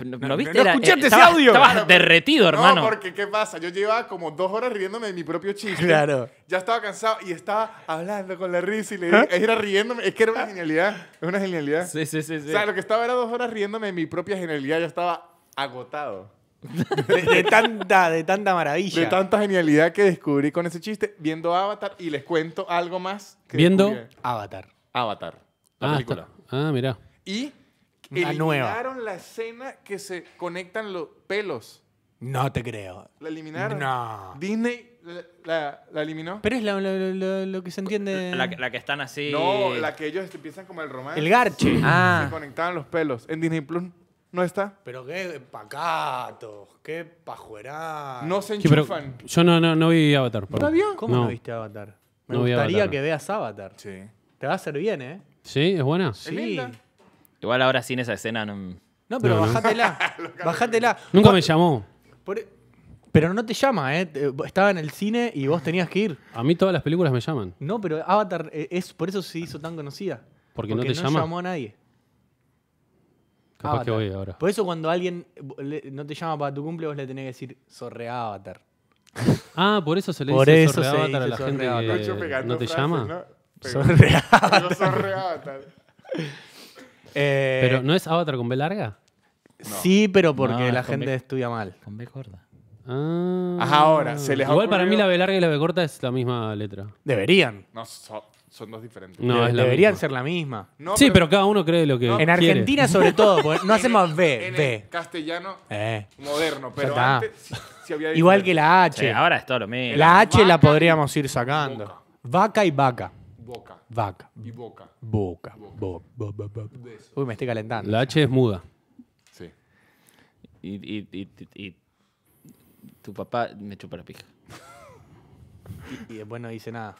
[SPEAKER 3] ¿No, no, viste? No, escuchaste eh, ese audio. Estabas derretido, hermano. No, porque
[SPEAKER 5] ¿qué pasa? Yo llevaba como dos horas riéndome de mi propio chiste. Claro. Ya estaba cansado y estaba hablando con la risa y le ¿Ah? era riéndome. Es que era una ¿Ah? genialidad. Es una genialidad. Sí, sí, sí, sí. O sea, lo que estaba era dos horas riéndome de mi propia genialidad. Ya estaba agotado. [LAUGHS] de,
[SPEAKER 4] tanta, de tanta maravilla. De tanta genialidad que descubrí
[SPEAKER 5] con ese chiste viendo Avatar y les cuento algo más. viendo
[SPEAKER 2] Avatar. Avatar. La ah, película. Ah, mira. Y eliminaron
[SPEAKER 5] la escena que se conectan los pelos.
[SPEAKER 2] No te creo. ¿La eliminaron? No.
[SPEAKER 5] Disney la, la, eliminó. Pero es la, lo que se entiende. La, que
[SPEAKER 3] están así. No, la
[SPEAKER 5] que ellos empiezan como el romance. El garche. Ah. Se conectaban los pelos. En Disney Plus no está. Pero qué
[SPEAKER 4] pacatos, qué pajueras No se
[SPEAKER 2] enchufan. yo no, no, no vi Avatar. ¿Está bien? ¿Cómo no. viste
[SPEAKER 4] Avatar? Me gustaría que veas Avatar. Sí. Te va a hacer bien, ¿eh?
[SPEAKER 2] ¿Sí? ¿Es buena? Sí. linda. Igual ahora
[SPEAKER 3] sin esa escena no.
[SPEAKER 4] No, pero [LAUGHS] bajátela.
[SPEAKER 2] Nunca me llamó. E-,
[SPEAKER 4] pero no te llama, eh. ¿eh? Estaba en el cine y
[SPEAKER 2] vos tenías que ir. A mí todas las películas me llaman.
[SPEAKER 4] No, pero Avatar eh, es por eso se hizo tan conocida.
[SPEAKER 2] Porque, no te llama. llamó a nadie. Capaz que voy ahora.
[SPEAKER 4] Por eso cuando alguien eh, no te llama para tu cumple, vos le tenés que decir, sorre Avatar.
[SPEAKER 2] [LAUGHS] Ah, por eso se le Por dice eso Avatar a la gente no te llama. [LAUGHS] Sorre Avatar. Eh, pero ¿no es Avatar con B larga? Sí, pero porque la gente
[SPEAKER 4] estudia mal. Con B corta. Ah.
[SPEAKER 2] ahora, se Igual para mí la B larga y la B corta es la misma letra. Deberían.
[SPEAKER 5] No, son
[SPEAKER 4] dos diferentes. No, deberían
[SPEAKER 2] ser la misma. sí, pero cada uno cree lo que En Argentina, sobre [LAUGHS] todo, no hacemos B, castellano moderno, pero antes Igual que la H. ahora es todo lo mismo. La H
[SPEAKER 4] la podríamos ir sacando. Vaca y vaca. Vaca. Y boca. Boca. Uy, me estoy calentando. La H es muda.
[SPEAKER 3] Sí. Y, y- y- tu papá me chupa la pija. Y,
[SPEAKER 4] después no dice nada.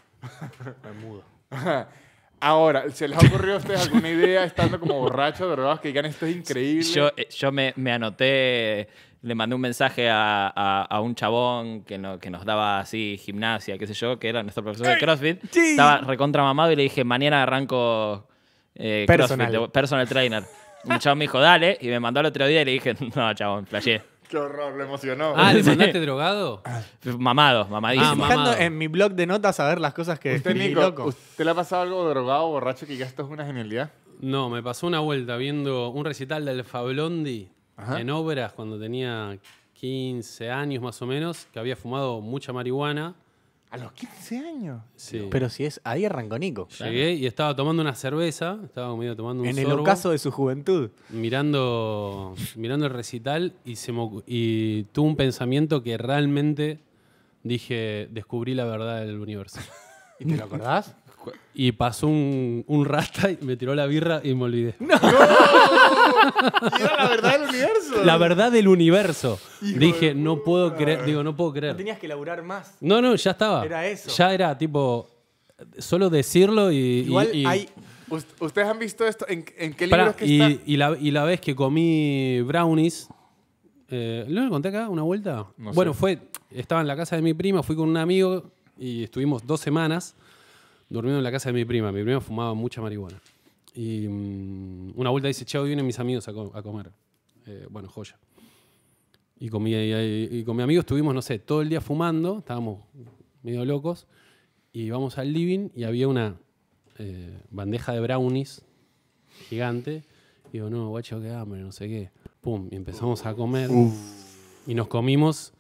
[SPEAKER 4] Me mudo. [LAUGHS] Ahora, ¿se les ha
[SPEAKER 5] ocurrido a ustedes alguna idea estando como de
[SPEAKER 3] verdad que digan esto es increíble? Yo, eh, yo me, me anoté le mandé un mensaje a, un chabón que, no, que, nos daba así gimnasia, qué sé yo, que era nuestro profesor de CrossFit. Estaba recontra mamado y le dije, mañana arranco eh, personal. personal trainer. un chabón me dijo, dale, y me mandó al otro día y le dije, [LAUGHS] no, chabón, flashé.
[SPEAKER 4] Qué horror, le emocionó. Ah, ¿le mandaste
[SPEAKER 3] drogado? Mamado, mamadísimo. mamado.
[SPEAKER 4] en mi blog de notas a ver las cosas que Usted, [LAUGHS] Nico, loco.
[SPEAKER 2] ¿Usted le ha pasado algo drogado, borracho, que ya esto es una genialidad? No, me pasó una vuelta viendo un recital del Fablondi en obras cuando tenía 15 años más o menos, que había fumado mucha marihuana. ¿A los 15 años? Sí. Pero
[SPEAKER 4] si es ahí arrancó Nico. Llegué
[SPEAKER 2] y estaba tomando una cerveza, estaba medio tomando un En el ocaso de su juventud. Mirando, mirando el recital y, se y tuve un pensamiento que realmente dije, descubrí la verdad del universo. [LAUGHS] ¿Y te lo acordás? Y pasó un, un rasta y me tiró la birra y me olvidé. [LAUGHS] ¡No! era
[SPEAKER 5] la
[SPEAKER 1] verdad del
[SPEAKER 4] universo. La verdad
[SPEAKER 2] del universo. Dije, no puedo creer. Eh. Digo, no puedo creer. tenías
[SPEAKER 4] que laburar más.
[SPEAKER 2] No, no, ya estaba. Era eso. Ya era tipo. Solo decirlo y. Igual hay.
[SPEAKER 5] ¿Ustedes han visto esto? ¿En, qué que y,
[SPEAKER 2] Y la, vez que comí brownies. Eh, ¿Lo conté acá una vuelta? bueno, fue. Estaba en la casa de mi prima, fui con un amigo y estuvimos dos semanas durmiendo en la casa de mi prima. Mi prima fumaba mucha marihuana. Y mm, una vuelta dice, chao, vienen mis amigos a, comer. Eh, bueno, joya. Y con, mi, y, con mi amigo estuvimos, no sé, todo el día fumando, estábamos medio locos, y íbamos al living y había una eh, bandeja de brownies gigante. Y digo, no, guacho, qué hambre, no sé qué. Pum, y empezamos a comer. Y nos comimos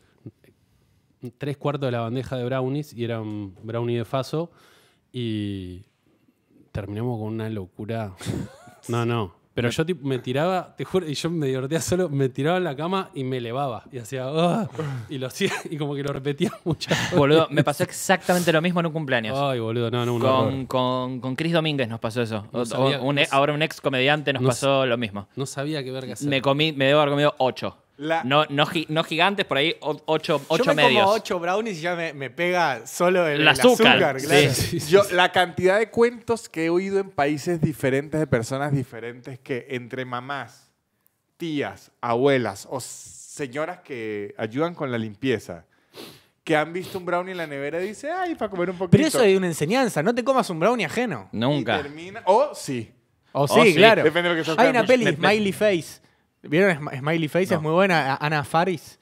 [SPEAKER 2] tres cuartos de la bandeja de brownies, y eran brownie de faso y terminamos con una locura. no, no. Pero yo me tiraba, te juro, y yo me divertía solo, me tiraba en la cama y me elevaba. Y hacía, ah", y lo hacía, [LAUGHS] y como que lo repetía muchas Boludo, me pasó
[SPEAKER 3] exactamente lo mismo en un cumpleaños.
[SPEAKER 2] Con, Chris Domínguez nos pasó eso.
[SPEAKER 3] E, ahora un ex comediante nos pasó lo mismo. No sabía qué verga hacer. Me comí, me debo haber comido ocho. No, no, gigantes, por ahí ocho, ocho Yo como
[SPEAKER 4] 8 brownies y ya me, pega
[SPEAKER 5] solo el, azúcar.
[SPEAKER 3] la cantidad
[SPEAKER 5] de cuentos que he oído en países diferentes de personas diferentes que entre mamás, tías, abuelas o señoras que ayudan con la limpieza que han visto un brownie en la nevera y dice, ay, para comer un
[SPEAKER 4] poquito. Pero eso es una enseñanza, no te comas un brownie ajeno.
[SPEAKER 3] Nunca. o sí.
[SPEAKER 4] O sí, claro. Hay una peli, Smiley Face, ¿Vieron Smiley Face? Es muy buena. Ana Faris.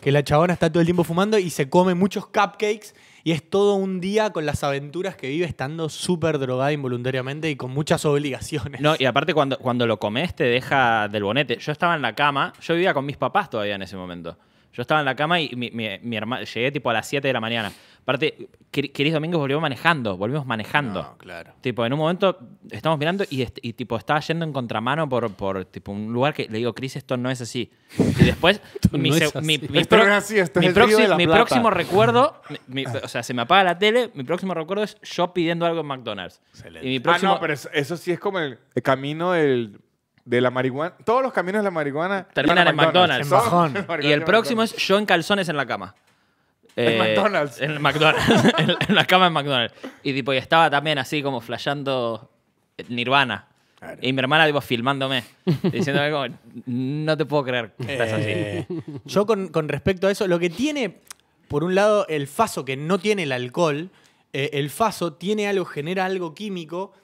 [SPEAKER 4] Que la chabona está todo el tiempo fumando y se come muchos cupcakes y es todo un día con las aventuras que vive estando súper drogada involuntariamente y con muchas obligaciones.
[SPEAKER 3] No, y aparte cuando, cuando lo comes te deja del bonete. Yo estaba en la cama, yo vivía con mis papás todavía en ese momento. Yo estaba en la cama y mi, mi, mi hermana, llegué tipo a las 7 de la mañana. Aparte, Cris Domingo volvió manejando, volvimos manejando. No, claro. Tipo, en un momento estamos mirando y, tipo estaba yendo en contramano por, por tipo un lugar que le digo, Cris, esto no es así. Y después, [LAUGHS] mi, mi, mi próximo, recuerdo, o sea, se me apaga la tele, mi próximo recuerdo es yo pidiendo algo en McDonald's. ah, no, pero eso, sí es como el
[SPEAKER 5] camino del de la marihuana. Todos
[SPEAKER 3] los caminos de la marihuana terminan en McDonald's. Y el próximo es yo en calzones en la cama. en eh, McDonald's. [LAUGHS] En la, cama en McDonald's. Y tipo, estaba también así como flasheando eh, Nirvana. Y mi hermana, tipo, filmándome, diciéndome como, no te puedo creer que estás así.
[SPEAKER 4] Eh. Yo con, respecto a eso, lo que tiene, por un lado, el faso que no tiene el alcohol, el faso tiene algo, genera algo químico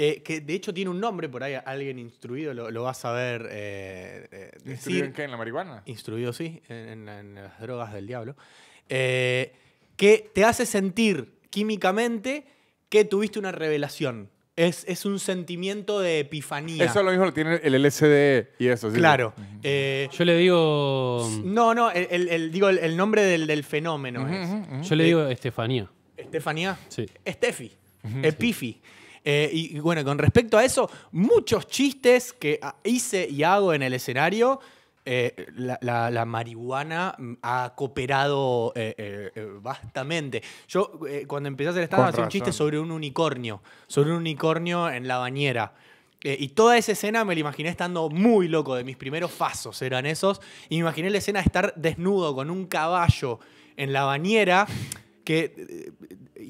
[SPEAKER 4] eh, que de hecho tiene un nombre, por ahí alguien instruido lo, va a saber eh, eh, decir. ¿Instruido en qué? ¿En la marihuana? Instruido, sí, en, las drogas del diablo. que te hace sentir químicamente que tuviste una revelación. Es, un sentimiento de epifanía. Eso
[SPEAKER 5] lo mismo lo tiene el LSD y eso. ¿sí? Claro. yo le
[SPEAKER 2] digo...
[SPEAKER 4] No, no, el, digo el, nombre del, fenómeno. es.
[SPEAKER 2] Yo le digo Estefanía.
[SPEAKER 4] ¿Estefanía? Sí. Estefi. Epifi. Eh, y, bueno, con respecto a eso, muchos chistes que hice y hago en el escenario. Eh, la, marihuana mm, ha cooperado eh, vastamente. Eh, Yo, cuando empecé a hacer stand hacía un chiste sobre un unicornio, sobre un unicornio en la bañera. y toda esa escena me la imaginé estando muy loco, de mis primeros pasos eran esos. Y me imaginé la escena de estar desnudo con un caballo en la bañera, que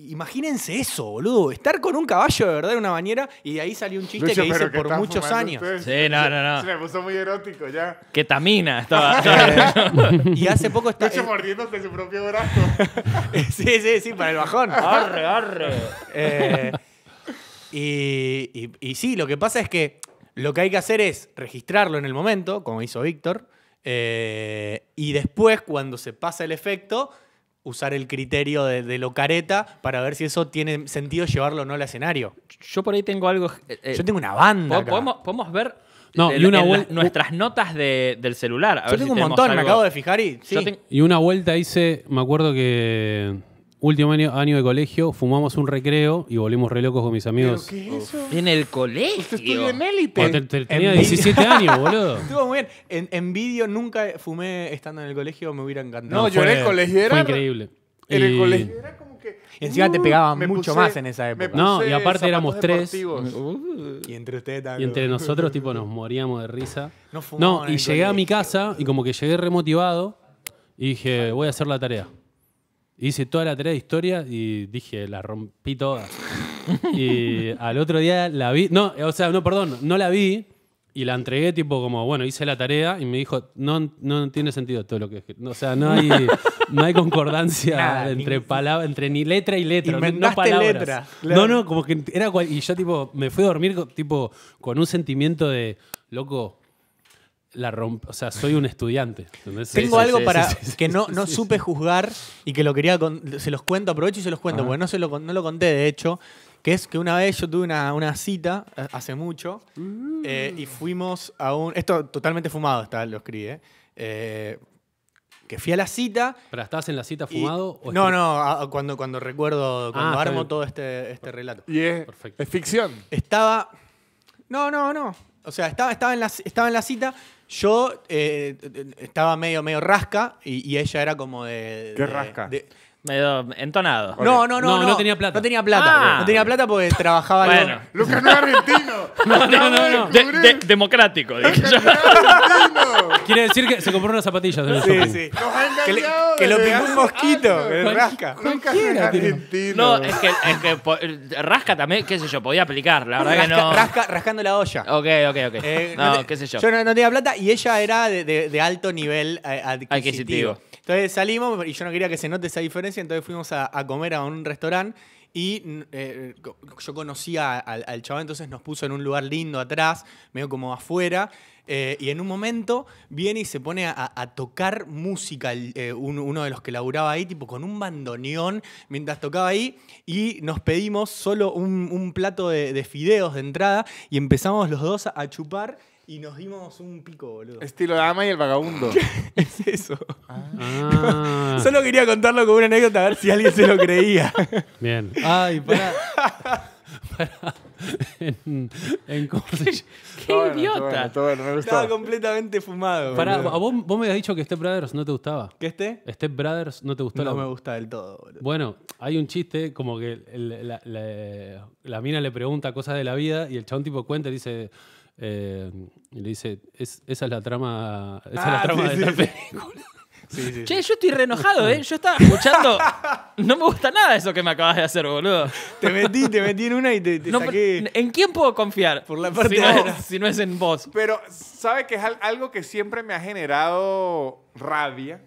[SPEAKER 4] Imagínense eso, boludo. Estar con un caballo de verdad en una bañera y de ahí salió un chiste que hice por muchos años. Sí, no, no, no. [LAUGHS] Se
[SPEAKER 5] me puso muy erótico ya.
[SPEAKER 3] Ketamina estaba.
[SPEAKER 5] [LAUGHS] [LAUGHS] y hace
[SPEAKER 4] poco está. Lucho eh, mordiéndose
[SPEAKER 5] su propio brazo. sí, sí, sí, para el bajón.
[SPEAKER 4] Arre,
[SPEAKER 2] arre. Eh,
[SPEAKER 4] y, sí, lo que pasa es que lo que hay que hacer es registrarlo en el momento, como hizo Víctor. Eh, y después, cuando se pasa el efecto, usar el criterio de, lo careta para ver si eso tiene sentido llevarlo o no al escenario. Yo por ahí tengo algo. Eh, eh, Yo tengo una banda. Podemos, ver
[SPEAKER 2] eh, una
[SPEAKER 4] nuestras notas del celular.
[SPEAKER 3] Yo tengo un
[SPEAKER 2] montón, me acabo de fijar y. y una vuelta hice, me acuerdo que último año, año de colegio, fumamos un recreo y volvimos re locos con mis amigos. qué
[SPEAKER 4] es eso? En el colegio. Usted en élite. tenía 17 años, [LAUGHS] boludo. Estuvo muy bien. En, vídeo nunca fumé estando en el colegio, me hubiera encantado. No, yo era el colegio increíble. En el colegio era como que. encima te pegaban mucho más en esa época. No, y aparte éramos tres. Uh. Y entre ustedes también. Y entre [LAUGHS] nosotros,
[SPEAKER 2] tipo, nos moríamos de risa. No y llegué a mi casa y como que llegué remotivado y dije, voy a hacer la tarea. Hice toda la tarea de historia y dije, la rompí toda. y al otro día la vi. No, o sea, no, perdón, no la vi y la entregué, tipo, como, bueno, hice la tarea y me dijo, no, no tiene sentido todo lo que. O sea, no hay, [LAUGHS] no hay concordancia entre, palabra, entre ni letra y letra. No palabras. No, no, como que era. Y yo, tipo, me fui a dormir, tipo, con un sentimiento de, loco, la o sea, soy un estudiante.
[SPEAKER 1] Tengo algo para que no, no
[SPEAKER 4] supe juzgar y que lo quería, se los cuento, aprovecho y se los cuento, bueno no, se lo, lo conté de hecho, que es que una vez yo tuve una, cita eh, hace mucho mm. eh, y fuimos a un... Esto totalmente fumado está, lo escribí, eh, que fui a la cita.
[SPEAKER 2] ¿Pero estabas en la cita fumado? no,
[SPEAKER 4] no, cuando, cuando recuerdo, cuando ah, armo todo este, este relato. Y es, Perfecto. es ficción. Estaba. No, no, no. O sea, estaba, estaba, en la, estaba en la cita, yo eh, estaba medio, medio rasca y, y ella era como de. ¿Qué rasca? Medio entonado. No, no, no, no. tenía plata. No tenía plata. Ah. porque trabajaba. Bueno. ¡Luca [LAUGHS] Lucas no es argentino.
[SPEAKER 3] [LAUGHS]
[SPEAKER 2] no, no, no. no. democrático, dije yo. [LAUGHS] Quiere decir que se compró unos zapatillos De sí, sí. que, que lo picó un mosquito. rasca. Nunca no es
[SPEAKER 3] argentino. No, es que, es que eh, rasca también, qué sé yo, podía aplicar. La verdad que no. Rasca, rascando
[SPEAKER 4] la olla. Ok, ok, ok. Eh, no, qué sé yo. Yo no tenía plata y ella era de, alto nivel eh, adquisitivo. Entonces salimos y yo no quería que se note esa diferencia, entonces fuimos a, comer a un restaurante y eh, yo conocía al, al chaval, entonces nos puso en un lugar lindo atrás, medio como afuera. Eh, y en un momento viene y se pone a, tocar música uno, de los que laburaba ahí, tipo con un bandoneón, mientras tocaba ahí. Y nos pedimos solo un, plato de, fideos de entrada y empezamos los dos a chupar. Y nos dimos un pico, boludo. Estilo dama y el vagabundo. [LAUGHS] es eso? Ah. [LAUGHS] solo quería contarlo como una anécdota a ver si alguien se lo creía. [LAUGHS] Bien. Ay, para. para. en, en Qué, idiota. Estaba completamente fumado. para vos, me
[SPEAKER 2] habías dicho que Step Brothers no te gustaba. ¿Qué este? Step Brothers no te gustó. No me gusta del todo. Boludo. Bueno, hay un chiste como que la, la, mina le pregunta cosas de la vida y el chabón tipo cuenta y dice eh, y le dice, esa es la trama, esa es la ah, trama de película. [LAUGHS] che, yo estoy renojado ¿eh? Yo estaba escuchando.
[SPEAKER 3] [LAUGHS] No me gusta nada eso que me acabas de hacer, boludo. Te metí, te metí en una y te, saqué. ¿En quién puedo confiar? si no, es en vos.
[SPEAKER 5] Pero, ¿sabes que es algo que siempre me ha generado rabia?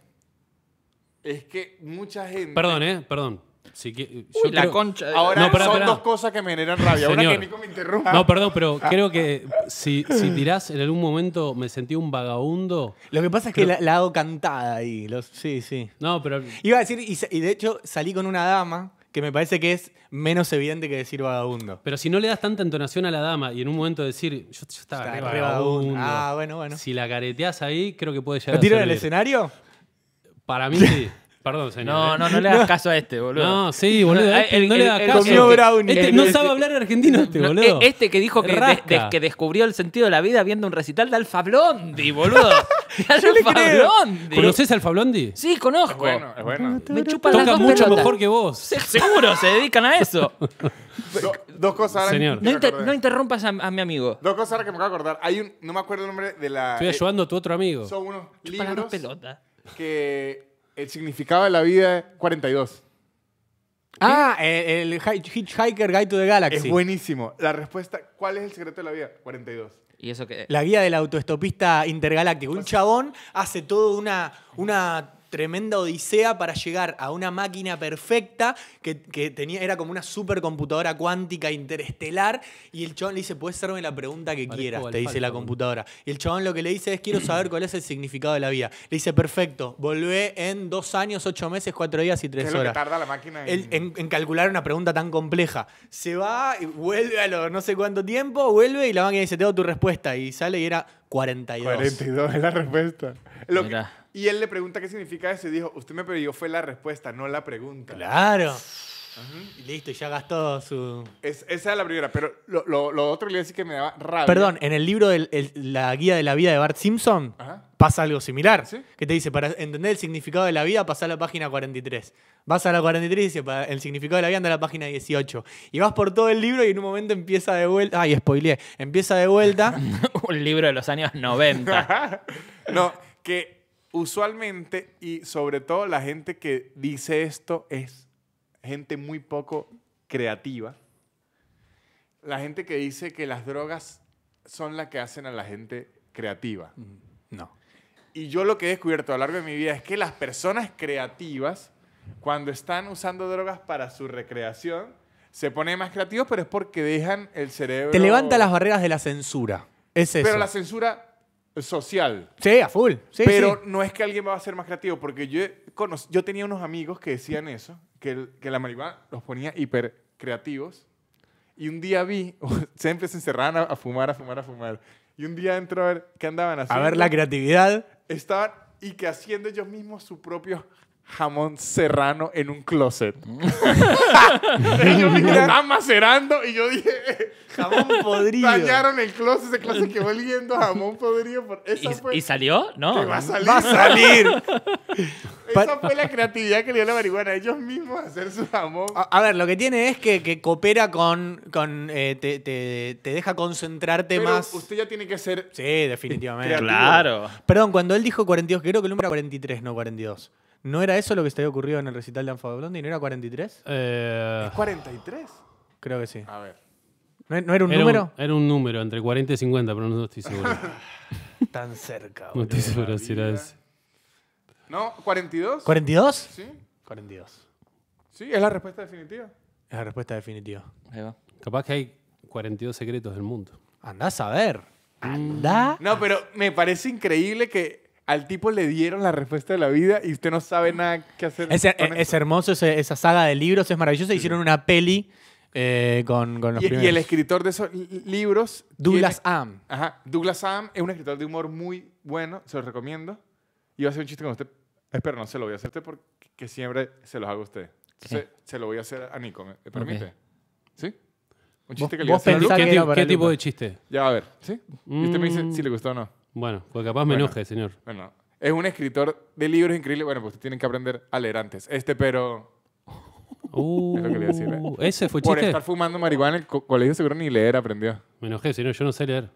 [SPEAKER 5] Es que mucha gente. Perdón,
[SPEAKER 2] ¿eh? Perdón. Eh, la concha. son dos cosas que me generan rabia. No, perdón, pero creo que si, si tirás en algún momento me sentí un vagabundo. Lo que pasa es que la,
[SPEAKER 4] hago cantada ahí. sí, sí. No, pero. Iba a decir, y, de hecho salí con una dama que me parece que es menos evidente que decir vagabundo.
[SPEAKER 2] Pero si no le das tanta entonación a la dama y en un momento decir, yo, estaba vagabundo. Ah, bueno, bueno. Si la careteas ahí, creo que puede llegar ¿Lo tiro el escenario? Para mí sí. [LAUGHS] Perdón, señor. No, ¿eh? no, no le [LAUGHS] hagas caso a este, boludo. No, sí,
[SPEAKER 3] boludo. Ah, eh, no le hagas caso. Este, no sabe hablar argentino este, boludo. E- este que dijo que, descubrió el sentido de la vida viendo un recital de Alfa Blondi, boludo. [LAUGHS] Alfa ¿Conoces
[SPEAKER 2] Alfa Blondi? Sí, conozco. bueno, es bueno. Me chupa Toca las dos mucho mejor que vos.
[SPEAKER 3] Seguro, se dedican a eso. [LAUGHS] dos cosas ahora Señor. No, no, interrumpas a, mi amigo.
[SPEAKER 5] Dos cosas ahora que me acabo de acordar. Hay un, no me acuerdo el nombre de la. Estoy eh, ayudando a tu otro amigo. Son unos Chupa libros. Que el significado de la vida es 42. Ah,
[SPEAKER 4] el, Hitchhiker Guide to the Galaxy. Es buenísimo. La
[SPEAKER 5] respuesta, ¿cuál es el secreto de la vida?
[SPEAKER 4] 42. ¿Y eso que. La guía del autoestopista intergaláctico. Un chabón hace todo una, una tremenda odisea para llegar a una máquina perfecta que, tenía, era como una supercomputadora cuántica interestelar. Y el chabón le dice: Puedes hacerme la pregunta que quieras, te dice la computadora. Y el chabón lo que le dice es: Quiero saber cuál es el significado de la vida. Le dice: Perfecto, volvé en dos años, ocho meses, cuatro días y tres horas. Es lo que tarda la máquina en... calcular una pregunta tan compleja. Se va, y vuelve a lo no sé cuánto tiempo, vuelve y la máquina dice: Tengo tu respuesta. Y sale y era 42. 42 es la respuesta. Lo
[SPEAKER 5] y él le pregunta qué significa eso y dijo, usted me perdió, fue la respuesta, no la pregunta. Claro.
[SPEAKER 4] Listo, Y listo, ya gastó su...
[SPEAKER 5] esa es la primera, pero lo, otro que le que me daba
[SPEAKER 4] rabia. Perdón, en el libro de La Guía de la Vida de Bart Simpson pasa algo similar. Que te dice, para entender el significado de la vida, pasa a la página 43. Vas a la 43 y dice, el significado de la vida anda a la página 18. Y vas por todo el libro y en un momento empieza de vuelta... Ay, spoileé. Empieza de vuelta... [LAUGHS]
[SPEAKER 3] un libro de los años 90.
[SPEAKER 4] [LAUGHS] no, que
[SPEAKER 5] usualmente y sobre todo la gente que dice esto es gente muy poco creativa. La gente que dice que las drogas son las que hacen a la gente creativa. No. Y yo lo que he descubierto a lo largo de mi vida es que las personas creativas, cuando están usando drogas para su recreación, se ponen más creativos, pero es porque dejan el cerebro... Te levanta las
[SPEAKER 4] barreras de la censura. Es eso. Pero la
[SPEAKER 5] censura social. Sí, a full. pero no es que alguien va a ser más creativo, porque yo, yo tenía unos amigos que decían eso, que, la marihuana los ponía hiper creativos. Y un día vi, [LAUGHS] siempre se encerraban a, fumar, a fumar, a fumar. Y un día entro a ver qué andaban haciendo. A ver la creatividad. Estaban y que haciendo ellos mismos su propio jamón serrano en un closet.
[SPEAKER 3] Ellos mm. [LAUGHS] me estaban [LAUGHS] macerando y yo dije, [LAUGHS] jamón podrido.
[SPEAKER 5] Dañaron el closet, ese closet que va jamón podrido. ¿Y, salió? No. va a salir. Va a salir. Esa fue la creatividad que le dio la marihuana. Ellos mismos hacer su jamón.
[SPEAKER 4] A, ver, lo que tiene es que, que coopera con... con eh, te, te, te, deja concentrarte más. usted ya tiene que ser... Sí, definitivamente. Claro. Perdón, cuando él dijo 42, creo que el número era 43, no 42. ¿No era eso lo que se había ocurrido en el recital de Anfado Blondie? ¿No era 43?
[SPEAKER 2] Eh, ¿Es
[SPEAKER 4] 43? Creo que sí. A ver.
[SPEAKER 2] ¿No, era un número? era un número, entre 40 y 50, pero no estoy seguro. [LAUGHS]
[SPEAKER 4] Tan cerca, No estoy
[SPEAKER 2] seguro si era eso.
[SPEAKER 5] No, 42. ¿42? Sí. 42. Sí, es la respuesta definitiva.
[SPEAKER 2] Es la respuesta definitiva. Ahí va. Capaz que hay 42 secretos del mundo. Anda a saber. Anda. No, pero me parece increíble que al tipo le dieron
[SPEAKER 5] la respuesta de la vida y usted no sabe nada qué hacer. Es,
[SPEAKER 4] hermoso esa saga de libros, es maravilloso. Hicieron una peli eh, con, los y, Y el
[SPEAKER 5] escritor de esos libros. Douglas Am. Ajá. Douglas Am es un escritor de humor muy bueno, se lo recomiendo. Y va a hacer un chiste con usted, Espero no se lo voy a hacer porque siempre se los hago a usted. Se, lo voy a hacer a Nico, ¿me permite? ¿Sí? Un chiste que le a ¿Qué, tipo de chiste? Ya, a ver. ¿Sí? Y usted me dice si le mm. gustó o no. Bueno,
[SPEAKER 2] pues capaz me enoje, señor.
[SPEAKER 5] Bueno, es un escritor de libros increíbles. Bueno, pues tienen que aprender a leer antes. Este, pero. [LAUGHS] es que le ¿eh? uh, Ese fue Por estar fumando marihuana en el colegio, seguro ni leer aprendió. Me enojé, señor, yo no sé leer.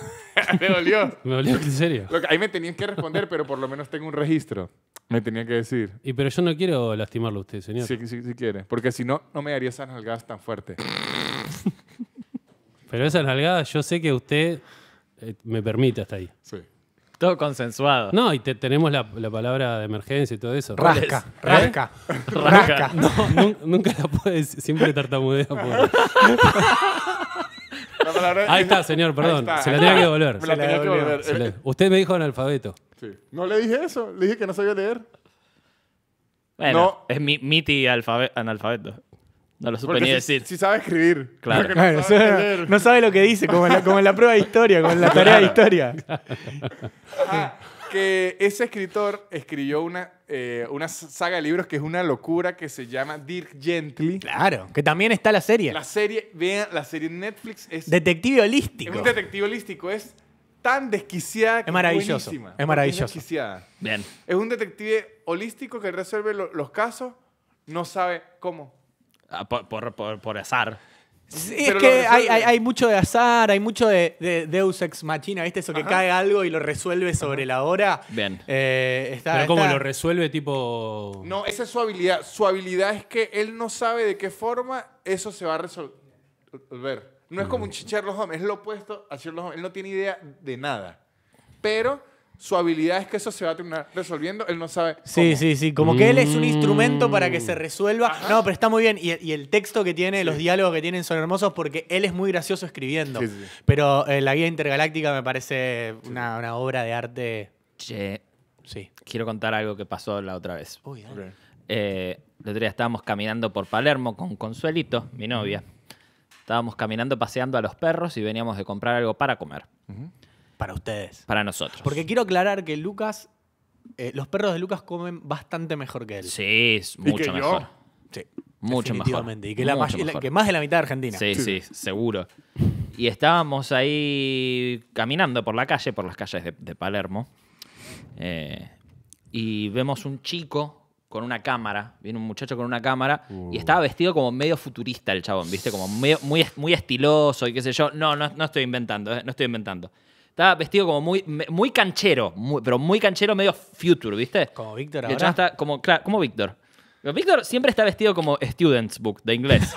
[SPEAKER 5] [LAUGHS] me dolió. me dolió, en serio. ahí me tenían que responder, pero por lo menos tengo un
[SPEAKER 2] registro. Me tenía que decir. Y pero yo no quiero lastimarlo a usted, señor. Sí, sí, sí quiere. Porque si no,
[SPEAKER 5] no me daría esas nalgadas tan fuertes.
[SPEAKER 2] [LAUGHS] pero esas nalgadas, yo sé que usted eh, me permite hasta ahí. Sí.
[SPEAKER 3] Todo consensuado.
[SPEAKER 2] No, y tenemos la, palabra de emergencia y todo eso. Rasca, ¿Eh? rasca, rasca. [LAUGHS] nunca la puedes, siempre tartamudea. [LAUGHS] Ahí está, señor, perdón. [LAUGHS] Se la tenía que volver Se tenía que volver. Usted me dijo analfabeto. Sí.
[SPEAKER 5] No le dije eso, le dije que no sabía leer.
[SPEAKER 3] Bueno, es mi, miti analfabeto. No lo supe ni si, decir. sabe escribir.
[SPEAKER 5] Claro. [LAUGHS] No,
[SPEAKER 4] sabe lo que dice, como en la, prueba de historia, como en la tarea de historia. [LAUGHS]
[SPEAKER 5] Ah, que ese escritor escribió una, eh, una saga de libros que es una locura que se llama Dirk Gently.
[SPEAKER 4] Claro, que también está la serie. La
[SPEAKER 5] serie, vean, la serie Netflix es...
[SPEAKER 4] Detective holístico. Es un
[SPEAKER 5] detective holístico, es tan desquiciada que es maravilloso. es maravilloso. Es Bien. Es un detective holístico que resuelve los casos, no sabe cómo,
[SPEAKER 4] Ah, por, por, por, azar. Sí, es que hay, hay, mucho de azar, hay mucho de, de Deus ex machina, ¿viste? Eso que cae algo y lo resuelve sobre la hora.
[SPEAKER 2] Bien. Eh,
[SPEAKER 4] está, Pero ¿cómo lo
[SPEAKER 2] resuelve tipo...?
[SPEAKER 4] No, esa es su habilidad. Su habilidad es que él no sabe de
[SPEAKER 5] qué forma eso se va a resolver. No es como un Sherlock mm. hombres es lo opuesto a Sherlock Holmes. Él no tiene idea de nada. Pero su habilidad es que eso se va a resolviendo,
[SPEAKER 4] él no sabe. Sí, sí, sí, como que él es un instrumento para que se mm. resuelva. No, pero está muy bien. Y, el texto que tiene, los diálogos que tienen son hermosos porque él es muy gracioso escribiendo. Pero eh, La Guía Intergaláctica me parece una, obra de arte.
[SPEAKER 3] Che. Sí. Quiero contar algo que pasó la otra vez. Uy, eh, el estábamos caminando por Palermo con Consuelito, mi novia. Estábamos caminando, paseando a los perros y veníamos de comprar algo para comer.
[SPEAKER 4] Para ustedes. Para nosotros. Porque quiero aclarar que Lucas, eh, los perros de Lucas comen bastante mejor que él.
[SPEAKER 3] Sí, es mucho mejor. Sí. Mucho mejor. Y que, la que más de la mitad de Argentina. Sí, sí, seguro. Y estábamos ahí caminando por la calle, por las calles de, Palermo. Eh, y vemos un chico con una cámara, viene un muchacho con una cámara y estaba uh. vestido como medio futurista el chabón, ¿viste? Como muy, muy estiloso y qué sé yo. No, no, no estoy inventando, eh, no estoy inventando. Estaba vestido como muy, muy canchero, pero muy canchero, medio future, ¿viste? Como Víctor ahora. Está como, claro, como Víctor. Víctor siempre está vestido como Students Book
[SPEAKER 4] de inglés.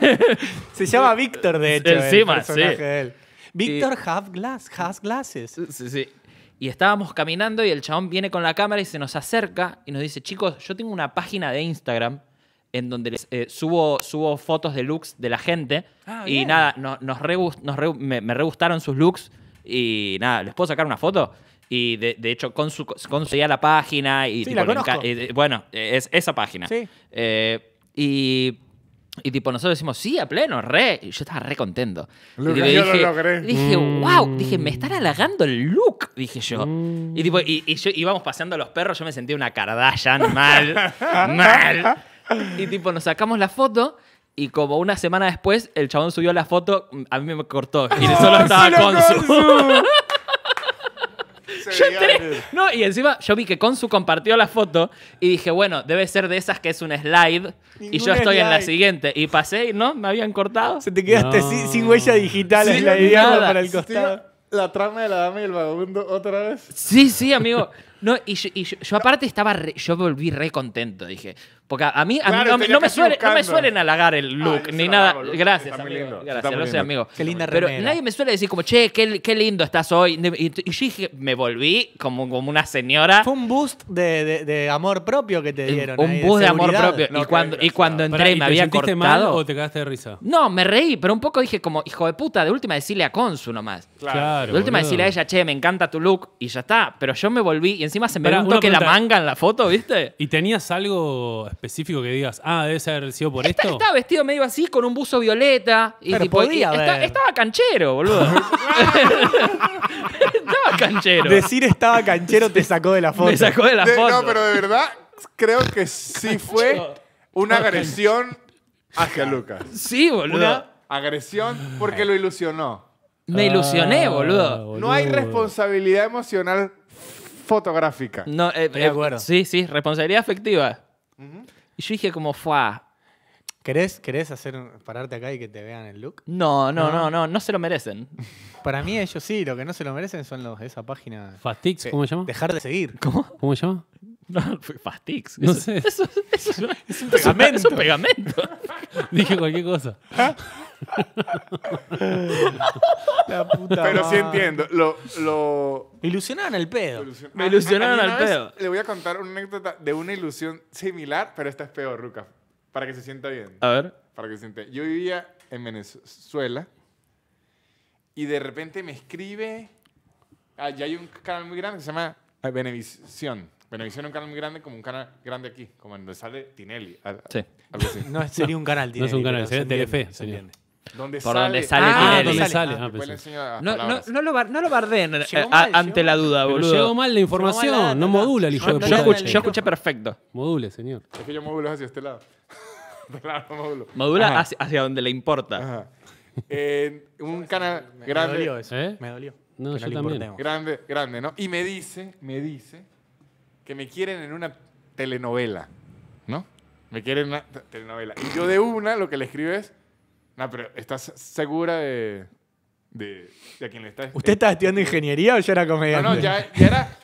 [SPEAKER 4] [LAUGHS] Se llama Víctor, de hecho. Encima, el
[SPEAKER 3] Víctor has glasses. Sí, sí. Y estábamos caminando y el chabón viene con la cámara y se nos acerca y nos dice, chicos, yo tengo una página de Instagram en donde eh, subo, subo fotos de looks de la gente. Ah, y nada, nos, me, me, re gustaron sus looks. Y nada, ¿les puedo sacar una foto? Y de, hecho, con su, con la página y eh, bueno, es esa página. Sí. Eh, y y tipo, nosotros decimos, sí, a pleno, re. Y yo estaba re contento. yo dije, lo Dije, wow, mm. dije, me están halagando el look, dije yo. Mm. Y tipo, íbamos paseando a los perros, yo me sentía una Kardashian mal, [LAUGHS] mal. Y tipo, nos sacamos la foto y como una semana después, el chabón subió la foto, a mí me cortó. Y [LAUGHS] solo estaba Consu. [LAUGHS] yo entré, no, y encima yo vi que Consu compartió la foto y dije, bueno, debe ser de esas que es un slide y yo estoy en la siguiente. Y pasé y no, me habían cortado. Se te quedaste
[SPEAKER 4] sin, huella digital la para el
[SPEAKER 3] costado.
[SPEAKER 5] la trama de la dama el vagabundo otra vez.
[SPEAKER 3] Sí, sí, amigo. No, y yo, aparte estaba, yo volví re contento, dije. Porque a, mí, no, me me suelen halagar el look, ni nada. gracias, gracias, amigo. Qué linda Pero nadie me suele decir como, che, qué, lindo estás hoy. Y, yo dije, me volví como, como una señora. Fue
[SPEAKER 4] un boost de, amor propio que te dieron. Un boost de, amor propio. y cuando, entré me había cortado.
[SPEAKER 3] Mal, o te
[SPEAKER 2] quedaste de risa?
[SPEAKER 3] No, me reí, pero un poco dije como, hijo de puta, de última decirle a Consu nomás. Claro. De última decirle a ella, che, me encanta tu look y ya está. Pero yo me volví encima se me ve un toque la
[SPEAKER 2] manga en la foto, ¿viste? ¿Y tenías algo específico que digas, ah, debe ser sido por esto? Estaba
[SPEAKER 3] vestido medio así, con un buzo violeta. Y podía estaba
[SPEAKER 2] canchero, boludo. [LAUGHS] estaba
[SPEAKER 4] canchero. Decir estaba canchero te sacó de la [LAUGHS] foto. Me sacó de la foto. no, pero de
[SPEAKER 5] verdad, creo que sí fue una agresión a Lucas. Sí, boludo. Una agresión porque lo ilusionó. Me ilusioné,
[SPEAKER 3] ah, boludo. No hay
[SPEAKER 5] responsabilidad emocional fotográfica.
[SPEAKER 3] Eh, de eh, acuerdo. sí, sí, responsabilidad afectiva. Y yo dije como, fa. ¿Querés,
[SPEAKER 4] ¿Querés hacer pararte acá y que te vean el look?
[SPEAKER 2] No, no, no,
[SPEAKER 4] no, no, se lo merecen. [LAUGHS] Para mí ellos sí, lo que no se lo merecen son los de esa página. Fastix, ¿cómo se llama? Dejar de seguir. ¿Cómo? ¿Cómo se
[SPEAKER 2] llama?
[SPEAKER 1] No, [LAUGHS] fue Fastix. eso, [LAUGHS] es, un pegamento. [LAUGHS] Dije cualquier cosa.
[SPEAKER 2] Pero sí entiendo.
[SPEAKER 4] Lo, Me ilusionaron el pedo. Me ilusionaron al pedo. Le voy
[SPEAKER 5] a contar una anécdota de una ilusión similar, pero esta es peor, Ruca. Para que se sienta bien. A ver. Para que se sienta. Yo vivía en Venezuela y de repente me escribe. Allá ah, hay un canal muy grande que se llama Venevisión bueno, hicieron un canal muy grande, como un canal grande aquí, como donde sale Tinelli. sí.
[SPEAKER 1] Algo así. No sería un canal Tinelli. No es un canal, sería Telefe. Se entiende. ¿Dónde Por sale? donde sale ah, Tinelli. Sale. Ah, ah, pues pues
[SPEAKER 3] no, no, lo, barden eh, ante la duda, boludo. Llevo mal la información, no, modula el hijo de puta.
[SPEAKER 2] Yo, escuché, yo perfecto. Module, señor.
[SPEAKER 5] Es que yo modulo hacia este lado. [LAUGHS] claro, modulo.
[SPEAKER 3] Modula hacia, donde le importa.
[SPEAKER 5] un canal grande. Me dolió eso. ¿Eh? Me dolió.
[SPEAKER 3] No, yo también.
[SPEAKER 5] Grande, grande, ¿no? Y me dice, me dice que me quieren en una telenovela, ¿no? Me quieren en una telenovela. Y yo de una lo que le escribo es, no, pero ¿estás segura de, de, de, a quién le estás?
[SPEAKER 4] ¿Usted estaba estudiando ingeniería o ya era comediante? No, no, ya, era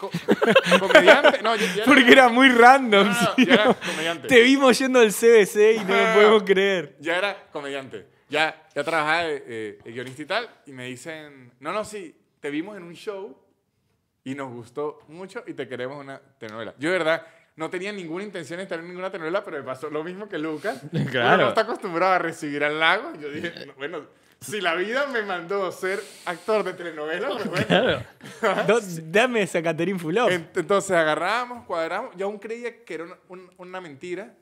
[SPEAKER 4] comediante. No, ya, Porque era, muy random. ya era comediante. Te vimos yendo al CBC y no lo podemos creer.
[SPEAKER 5] Ya era comediante. Ya, ya trabajaba de guionista y tal. Y me dicen, no, no, sí, te vimos en un show y nos gustó mucho y te queremos una telenovela. Yo, de verdad, no tenía ninguna intención de estar en ninguna telenovela, pero me pasó lo mismo que Lucas. [LAUGHS] Claro. no está acostumbrado a recibir al lago Yo dije, bueno, si la vida me mandó ser actor de telenovela, pues bueno.
[SPEAKER 4] Claro. [LAUGHS] dame esa Caterín Fulop. Entonces agarramos,
[SPEAKER 5] cuadramos. Yo aún creía que era una, mentira.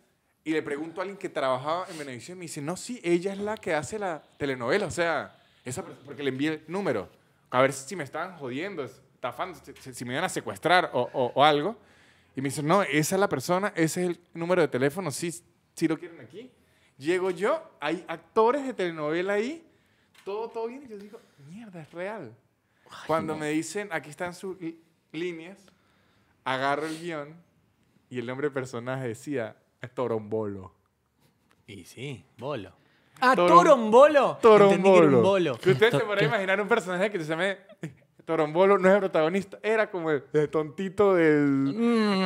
[SPEAKER 5] Y le pregunto a alguien que trabajaba en Venevisión y me dice, no, sí, ella es la que hace la telenovela. O sea, esa porque le envié el número. A ver si me estaban jodiendo. eso si, me iban a secuestrar o, o, algo. Y me dicen, no, esa es la persona, ese es el número de teléfono, si si lo quieren aquí. Llego yo, hay actores de telenovela ahí, todo, todo bien, y yo digo, mierda, es real. Cuando me dicen, aquí están sus líneas, agarro el guión y el nombre del personaje decía, es Torombolo. Y sí, bolo. Ah, Torombolo. Torombolo. Que, ustedes se podrán imaginar un personaje que se llame Torombolo no es el protagonista, era como el, tontito del.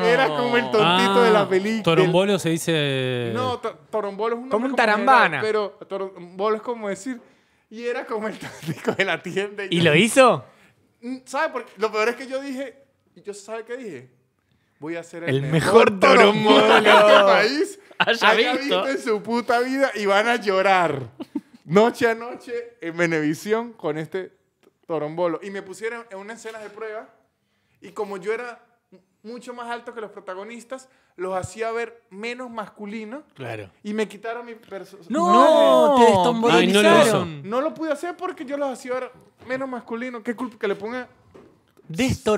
[SPEAKER 2] Era
[SPEAKER 4] como el tontito de la ah, película.
[SPEAKER 2] Torombolo se dice. No,
[SPEAKER 5] Torombolo es un. Como un tarambana. pero Torombolo es como decir. Y era como el [LAUGHS] tontito de la tienda.
[SPEAKER 2] ¿Y, lo
[SPEAKER 4] hizo?
[SPEAKER 5] Mm, ¿Sabes? qué? lo peor es que yo dije. ¿Yo sabe qué dije? Voy a
[SPEAKER 1] ser el, mejor, Torombolo de este país. [LAUGHS] ¿Has haya visto. visto en su
[SPEAKER 5] puta vida y van a llorar. Noche a noche en Venevisión con este Torombolo. Y me pusieron en una escena de prueba y como yo era mucho más alto que los protagonistas, los hacía ver menos masculino Claro. Y me quitaron mi personalidad. No, te No, lo pude hacer porque yo los hacía ver menos masculino. ¿Qué culpa que le ponga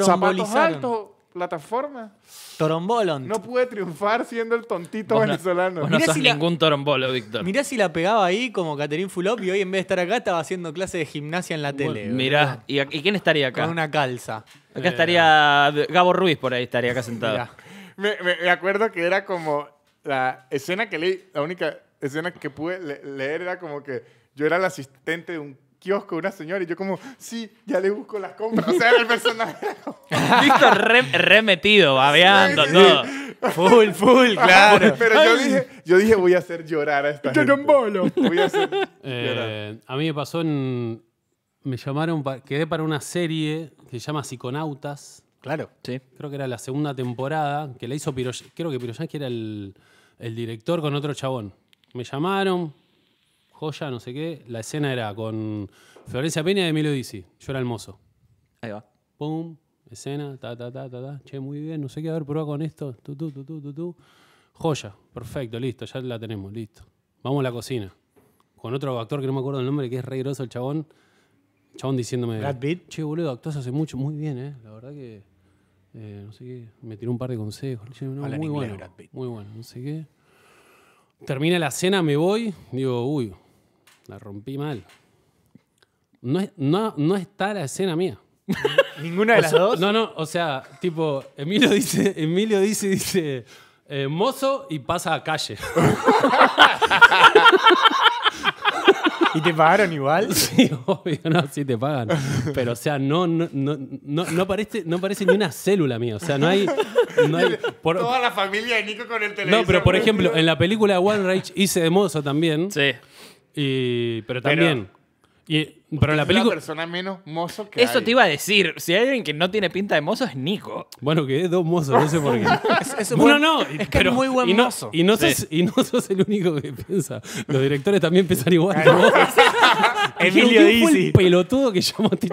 [SPEAKER 5] Zapatos plataforma.
[SPEAKER 4] Torombolon. No pude triunfar siendo el tontito venezolano. no
[SPEAKER 3] ningún torombolo, Víctor. Mirá
[SPEAKER 4] si la pegaba ahí como Caterín Fulop y hoy en vez de estar acá estaba haciendo clase de gimnasia en la tele. Mirá,
[SPEAKER 3] ¿y, quién estaría acá? Con una calza. Acá estaría Gabo Ruiz por ahí, estaría acá sentado.
[SPEAKER 5] Me, acuerdo que era como la escena que leí, la única escena que pude leer era como que yo era el asistente de un kiosco una señora y yo como, sí, ya le busco las compras. O sea, era el personaje.
[SPEAKER 3] [LAUGHS] Listo, remetido, babeando,
[SPEAKER 5] todo.
[SPEAKER 2] Full, full, [LAUGHS] claro. pero
[SPEAKER 5] yo dije, voy a hacer llorar a esta gente.
[SPEAKER 2] Eh, a mí me pasó en... Me llamaron, quedé para una serie que se llama Psiconautas. Claro, sí. Creo que era la segunda temporada que la hizo Piroyansky. Creo que Piroyansky era el, el director con otro chabón. Me llamaron, joya, no sé qué. La escena era con Florencia Peña de Melodici. Yo era el mozo. Ahí va. Pum, escena, ta, ta, ta, ta, ta. Che, muy bien, no sé qué, a ver, prueba con esto. Tu, tu, tu, tu, tu, Joya, perfecto, listo, ya la tenemos, listo. Vamos a la cocina. Con otro actor que no me acuerdo el nombre, que es re groso el chabón. chabón diciéndome. Brad Pitt. Che, boludo, actúas hace mucho, muy bien, ¿eh? La verdad que. Eh, no sé qué. Me tiró un par de consejos. muy bueno. Muy bueno, no sé qué. Termina la escena, me voy. Digo, uy, la rompí mal. No, no, no está la escena mía. [LAUGHS] ¿Ninguna de las dos? No, no, o sea, tipo, Emilio dice, Emilio dice, dice, eh, mozo y pasa a calle. [LAUGHS] ¿Y te pagaron igual? [LAUGHS] Sí, obvio, no, sí te pagan. Pero, o sea, no, no, no, no, parece, no parece ni una célula mía. O sea, no hay. Toda la
[SPEAKER 5] familia de Nico con el teléfono. No, pero por
[SPEAKER 2] ejemplo, en la película One Rage hice de mozo también. Sí pero también. y, pero la película. Es la
[SPEAKER 5] persona menos mozo que
[SPEAKER 3] Eso te iba a decir. Si hay alguien que no tiene pinta de mozo, es Nico.
[SPEAKER 2] Bueno, que es dos mozos, no sé por qué.
[SPEAKER 3] [LAUGHS] es, no, Es que es muy buen mozo. Y no, sos,
[SPEAKER 2] y no sos el único que piensa. Los directores también piensan igual. [LAUGHS]
[SPEAKER 1] [LAUGHS] Emilio ¿Quién el
[SPEAKER 2] pelotudo que llamó a este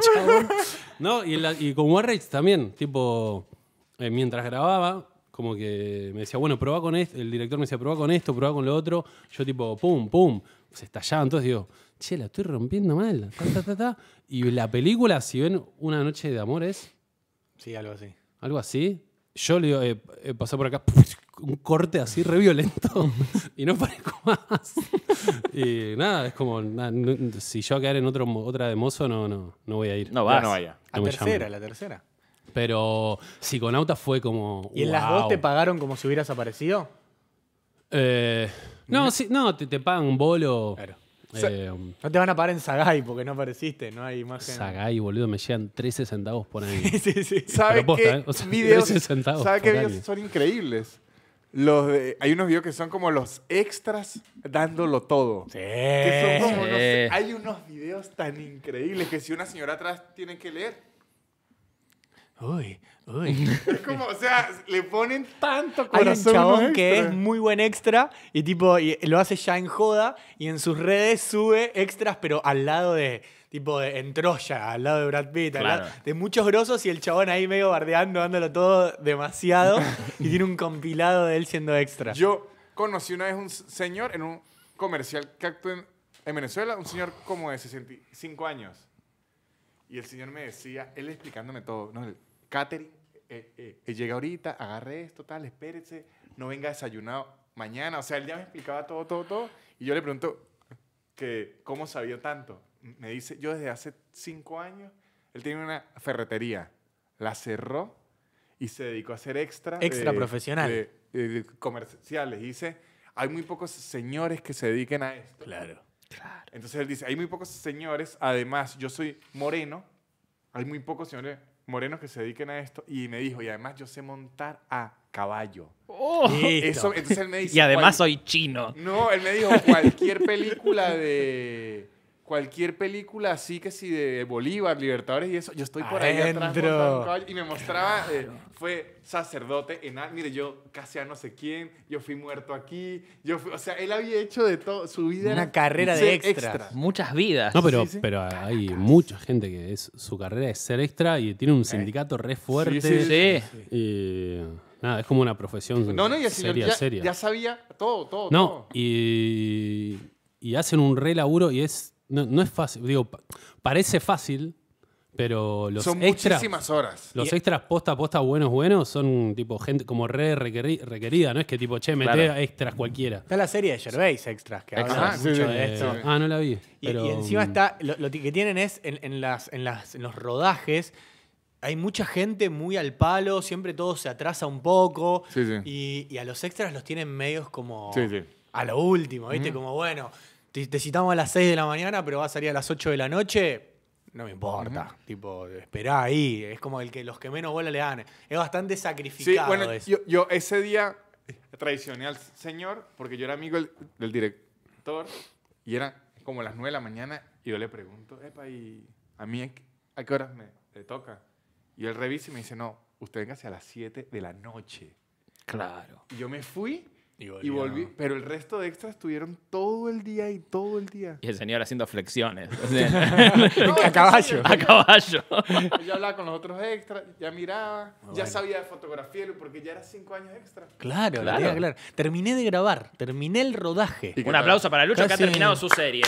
[SPEAKER 2] No, y, y con también, tipo, eh, mientras grababa, como que me decía, bueno, probá con esto, el director me decía, probá con esto, probá con lo otro, yo tipo, pum, pum, se estallaba. Entonces digo, che, la estoy rompiendo mal. Y la película, si ven Una Noche de Amores. Sí, algo así. Algo así. Yo le digo, eh, eh, pasé por acá un corte así re violento y no parezco más. y nada, es como, si yo a quedar en otro, otra de mozo, no, no, no voy a ir. No, va, no vaya. la tercera, la tercera. Pero Psiconauta fue como. ¿Y en las dos te
[SPEAKER 4] pagaron como si hubieras aparecido?
[SPEAKER 2] Eh. No, sí, no te, te pagan un
[SPEAKER 4] bolo. Claro. Eh, no te van a pagar en Sagai porque no apareciste, no hay imagen. Sagai,
[SPEAKER 2] boludo, me llegan 13 centavos por ahí [LAUGHS] sí, sí, sí. ¿Sabes qué videos,
[SPEAKER 4] son
[SPEAKER 5] increíbles? Los hay unos videos que son como los extras dándolo todo. Sí. Que son no sé, hay unos videos tan increíbles que si una señora atrás tiene que leer
[SPEAKER 4] uy, uy. [LAUGHS]
[SPEAKER 5] Es como, o sea, le ponen
[SPEAKER 1] tanto corazón. Hay un chabón que es
[SPEAKER 4] muy buen extra y tipo lo hace ya en joda y en sus redes sube extras, pero al lado de tipo de, en Troya, al lado de Brad Pitt, de muchos grosos y el chabón ahí medio bardeando, dándolo todo demasiado [LAUGHS] y tiene un compilado de él siendo extra. Yo
[SPEAKER 5] conocí una vez un señor en un comercial que actuó en, Venezuela, un señor como de 65 años. Y el señor me decía, él explicándome todo, ¿no? catering, eh, eh, eh, llega ahorita, agarre esto, tal, espérese, no venga desayunado mañana. O sea, él ya me explicaba todo, todo, todo. Y yo le pregunto, que, ¿cómo sabía tanto? Me dice, yo desde hace cinco años, él tiene una ferretería, la cerró y se dedicó a hacer extra. Eh, extra profesional. comerciales. dice, hay muy pocos señores que se dediquen a esto. Claro. Claro. Entonces él dice, hay muy pocos señores, además yo soy moreno, hay muy pocos señores morenos que se dediquen a esto. Y me dijo, y además yo sé montar a
[SPEAKER 3] caballo. Oh,
[SPEAKER 5] Eso, entonces él me dice, y
[SPEAKER 3] además soy chino. No, él me dijo, cualquier
[SPEAKER 5] película de cualquier película así que si de Bolívar, Libertadores y eso, yo estoy por ahí y me mostraba, eh, fue sacerdote en, mire, yo casi a no sé quién, yo fui muerto aquí, yo o sea, él había hecho de todo, su vida una
[SPEAKER 3] carrera de extra, muchas vidas. No, pero,
[SPEAKER 2] pero hay mucha gente que es, su carrera es ser extra y tiene un eh. sindicato re fuerte. Sí, nada, es como una profesión no, no, seria, ya, sabía todo, todo. No, Y, y hacen un re laburo y es no, es fácil, digo, parece fácil, pero los Son extras. muchísimas
[SPEAKER 4] horas. Los
[SPEAKER 2] extras posta posta buenos buenos son tipo gente como re requerida, no es que tipo, che, mete extras cualquiera. Está
[SPEAKER 4] la serie de Gervais Extras, que mucho
[SPEAKER 2] de esto. Ah, no la vi. Y, encima mm.
[SPEAKER 4] está, lo, que tienen es en, las, en, los rodajes, hay mucha gente muy al palo, siempre todo se atrasa un poco. Sí, sí. Y, a los extras los tienen medios como a lo último, ¿viste? Como bueno, te, te, citamos a las 6 de la mañana, pero va a salir a las 8 de la noche, no me importa. Tipo, esperá ahí. Es como el que los que menos bola le dan. Es bastante sacrificado. Sí, bueno, Yo,
[SPEAKER 5] ese día traicioné al señor porque yo era amigo del, director y era como las 9 de la mañana y yo le pregunto, epa, ¿y a mí a qué horas me le toca? Y él revisa y me dice, no, usted venga hacia las 7 de la noche. Claro. Y yo me fui y, volví. Pero el resto de extras estuvieron todo el día y todo el día.
[SPEAKER 3] Y el señor haciendo flexiones. [LAUGHS] [LAUGHS] a caballo. A [LAUGHS] caballo.
[SPEAKER 5] Yo hablaba con los otros extras, ya miraba, ah, ya sabía de fotografía porque ya era cinco años
[SPEAKER 4] extra. Claro, claro, claro. Terminé de grabar, terminé el rodaje. Un aplauso para Lucho que ha terminado su serie.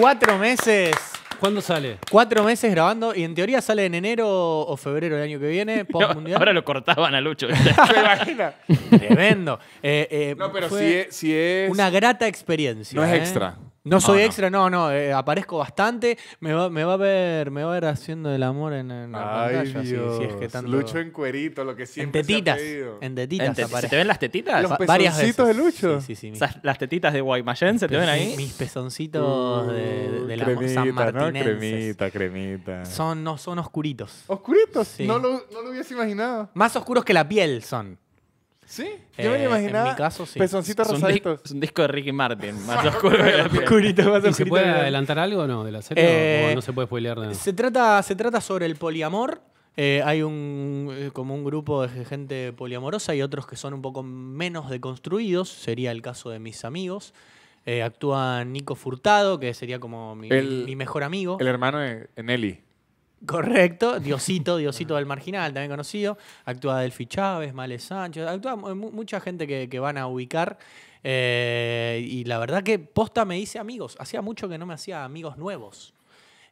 [SPEAKER 4] Cuatro meses ¿Cuándo sale? Cuatro meses grabando y en teoría sale en enero o febrero del año que viene, [LAUGHS] ahora lo
[SPEAKER 3] cortaban a Lucho. ¿Te [LAUGHS] imaginas? Tremendo. Eh, eh, no, pero si es, Una grata experiencia. No es
[SPEAKER 4] ¿eh? extra. No soy extra, no, no, eh, aparezco bastante. Me va, me va a ver, me va a ver haciendo el amor en, en la Ay, pantalla. Si, es que tanto... Lucho en cuerito,
[SPEAKER 5] lo que siempre en tetitas, En
[SPEAKER 3] tetitas. ¿Se te ven las tetitas? Los varias de Lucho. Sí, sí, sí, las tetitas de Guaymallén, ¿se te ven ahí? Mis pezoncitos uh, de, de, la cremita, San Cremita, cremita. Son,
[SPEAKER 4] no, son oscuritos. ¿Oscuritos? No
[SPEAKER 5] lo, no lo hubiese imaginado.
[SPEAKER 4] Más oscuros que la piel son. ¿Sí? Yo me lo eh, imaginaba. En mi caso, sí. Pezoncitos es un rosaditos.
[SPEAKER 2] Es un disco de Ricky Martin, [LAUGHS] más oscuro Oscurito, se puede adelantar algo o no de la serie? Eh, ¿O no se puede spoilear nada? Se
[SPEAKER 4] trata, se trata sobre el poliamor. Eh, hay un, como un grupo de gente poliamorosa y otros que son un poco menos deconstruidos. Sería el caso de mis amigos. actúa Nico Furtado, que sería como mi, mejor amigo. El hermano de de Nelly. Correcto, Diosito, Diosito del Marginal, también conocido. Actúa Delfi Chávez, Male Sánchez, actúa mucha gente que, van a ubicar. Eh, y la verdad que posta me hice amigos. Hacía mucho que no me hacía amigos nuevos.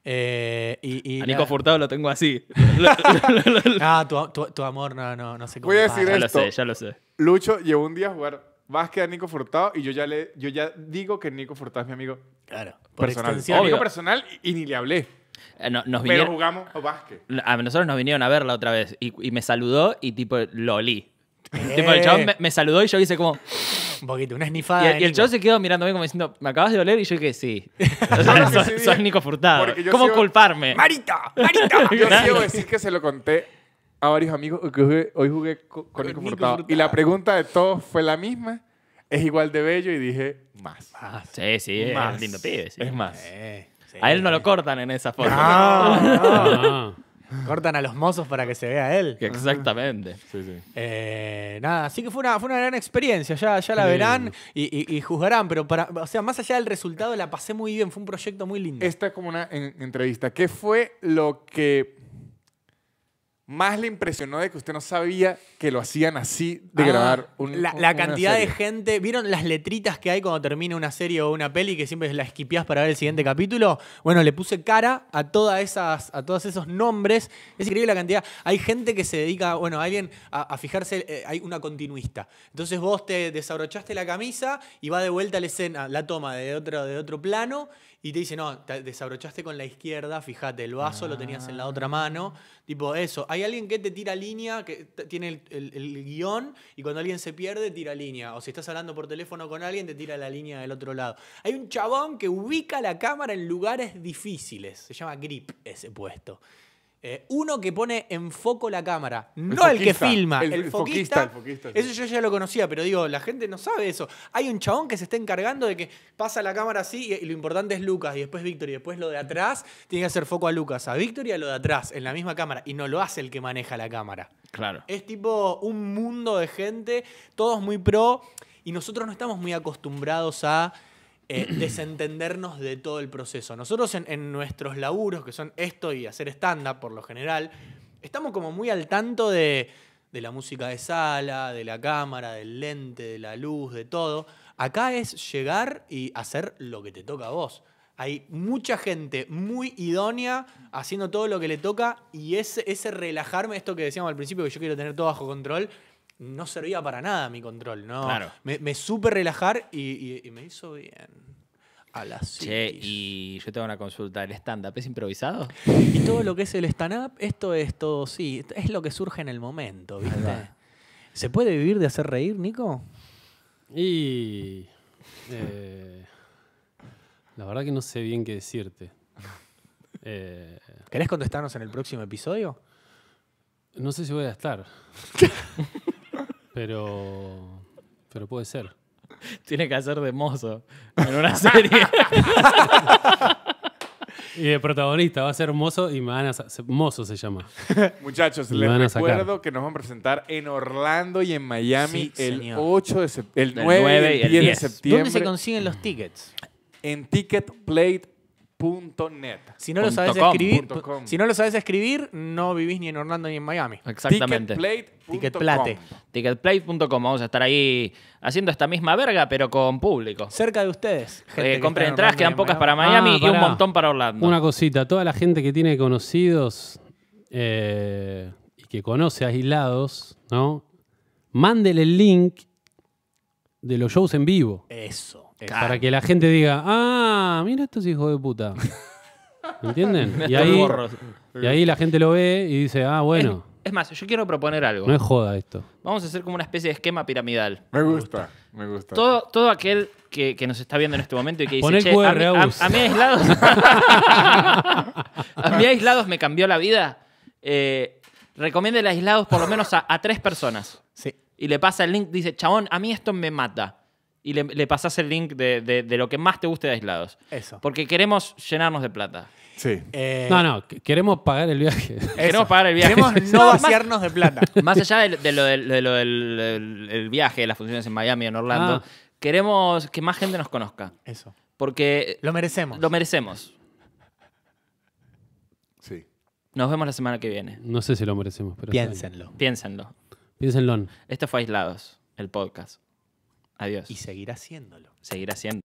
[SPEAKER 4] Eh, y, a Nico Furtado lo tengo así. [LAUGHS] [LAUGHS] ah, tu, amor no, no, no sé cómo. Voy a decir esto. Ya lo sé, ya lo sé.
[SPEAKER 5] Lucho llevó un día a jugar más que a Nico Furtado y yo ya, le, yo ya digo que Nico Furtado es mi amigo. Claro, por personal. Extensión, Amigo personal
[SPEAKER 3] y ni le hablé. Eh, nos vinieron, Pero jugamos básquet. A nosotros nos vinieron a verla otra vez y, me saludó y tipo lo olí. Eh. [LAUGHS] Tipo, el chabón me, saludó y yo hice como. Un poquito, una esnifada. Y, y el chavo se quedó mirándome como diciendo, ¿me acabas de oler? Y yo dije, sí. [LAUGHS] O sea, Nico Furtado. ¿Cómo culparme? ¡Marita! [LAUGHS]
[SPEAKER 5] ¡Marita! yo quiero decir que se lo conté a varios amigos que hoy jugué con, Nico, Furtado. Y la pregunta de todos fue la misma. Es igual de bello y dije, más. más. Sí,
[SPEAKER 3] sí, más. es lindo pibe. Es más. Eh. A él no
[SPEAKER 4] lo cortan en esa foto. [LAUGHS] Ah. Cortan a los mozos para que se vea él. Exactamente. Sí, sí. Eh, nada, así que fue una, fue una gran experiencia. Ya, ya la verán y, juzgarán. Pero para, o sea, más allá del resultado, la pasé muy bien. Fue un proyecto muy lindo. Esta es como una entrevista. ¿Qué fue lo
[SPEAKER 5] que más le impresionó de que usted no sabía que lo hacían así
[SPEAKER 1] de ah, grabar un, la, la cantidad de
[SPEAKER 4] gente. ¿Vieron las letritas que hay cuando termina una serie o una peli que siempre la esquipeás para ver el siguiente capítulo? Bueno, le puse cara a todas esas, a todos esos nombres. Es increíble la cantidad. Hay gente que se dedica, bueno, a alguien a, fijarse, eh, hay una continuista. Entonces vos te desabrochaste la camisa y va de vuelta a la escena, la toma de otro, de otro plano y te dice, no, te desabrochaste con la izquierda, fíjate, el vaso lo tenías en la otra ah. mano. Tipo, eso. Hay alguien que te tira línea, que tiene el, el, guión, y cuando alguien se pierde, tira línea. O si estás hablando por teléfono con alguien, te tira la línea del otro lado. Hay un chabón que ubica la cámara en lugares difíciles. Se llama grip ese puesto. Eh, uno que pone en foco la cámara, no el que filma, el, foquista, Eso yo ya lo conocía, pero digo, la gente no sabe eso. Hay un chabón que se está encargando de que pasa la cámara así y, lo importante es Lucas y después Víctor y después lo de atrás tiene que hacer foco a Lucas, a Víctor y a lo de atrás en la misma cámara y no lo hace el que maneja la cámara. Claro. Es tipo un mundo de gente, todos muy pro y nosotros no estamos muy acostumbrados a eh, [CLEARS THROAT] desentendernos de todo el proceso. Nosotros en, nuestros laburos, que son esto y hacer stand-up por lo general, estamos como muy al tanto de, la música de sala, de la cámara, del lente, de la luz, de todo. Acá es llegar y hacer lo que te toca a vos. Hay mucha gente muy idónea haciendo todo lo que le toca y ese relajarme, esto que decíamos al principio, que yo quiero tener todo bajo control, no servía para nada mi control, ¿no? Claro. Me, supe relajar y, me hizo bien. A la Che, y yo tengo una consulta. ¿El stand-up es improvisado? Y todo lo que es el stand-up, esto es todo, sí. Es lo que surge en el momento, ¿viste? ¿Se puede vivir de hacer reír, Nico?
[SPEAKER 2] Y. Eh, la verdad que no sé bien qué decirte. Eh, ¿Querés contestarnos en el próximo episodio? No sé si voy a estar. [LAUGHS] Pero. Pero puede ser. [LAUGHS] Tiene que hacer de mozo en una serie. [LAUGHS] Y de protagonista va a ser Mozo y me van a Mozo se llama. [LAUGHS]
[SPEAKER 5] Muchachos, les recuerdo que nos van a presentar en Orlando y en Miami el 8 de el, 9, y el 10, de septiembre. ¿Dónde se
[SPEAKER 4] consiguen los tickets? En Ticket Plate .net. Si no, lo sabes escribir, si no lo sabes escribir, no vivís ni en Orlando ni en Miami. Exactamente. Ticketplate.com.
[SPEAKER 3] Vamos a estar ahí haciendo esta misma verga, pero con público. Cerca de ustedes. Eh, compren entradas, quedan pocas para Miami ah, y un montón para Orlando. Una
[SPEAKER 2] cosita, toda la gente que tiene conocidos eh, y que conoce aislados, ¿no? Mándele el link de los shows en vivo. Eso. Para que la gente diga, ah, mira estos hijos de puta. [LAUGHS] ¿Entienden? y, ahí, la gente lo ve y dice, ah, bueno.
[SPEAKER 3] Es, más, yo quiero proponer algo. No me joda esto. Vamos a hacer como una especie de esquema piramidal. Me gusta, me gusta. Todo, todo aquel que, nos está viendo en este momento y que dice, Pon el che, a, mí, aislados. [LAUGHS] a mí aislados me cambió la vida. Eh, recomienda el aislados por lo menos a, tres personas. Sí. Y le pasa el link, dice, chabón, a mí esto me mata y le, le pasás el link de, lo que más te guste de aislados. Eso. Porque queremos llenarnos de plata.
[SPEAKER 2] Sí. Eh, no, no, [LAUGHS] queremos pagar el viaje. Queremos pagar el viaje. Queremos [LAUGHS] no vaciarnos de plata. [LAUGHS] Más
[SPEAKER 3] allá de, lo, del, viaje, las funciones en Miami, en Orlando, ah. queremos que más gente nos conozca. Eso. Porque. Lo merecemos. Lo merecemos. Sí. Nos vemos la semana que viene.
[SPEAKER 2] No sé si lo merecemos, pero. Piénsenlo. Piénsenlo. Piénsenlo.
[SPEAKER 3] Esto fue Aislados, el podcast. Adiós. Y seguir haciéndolo. Seguir haciendo.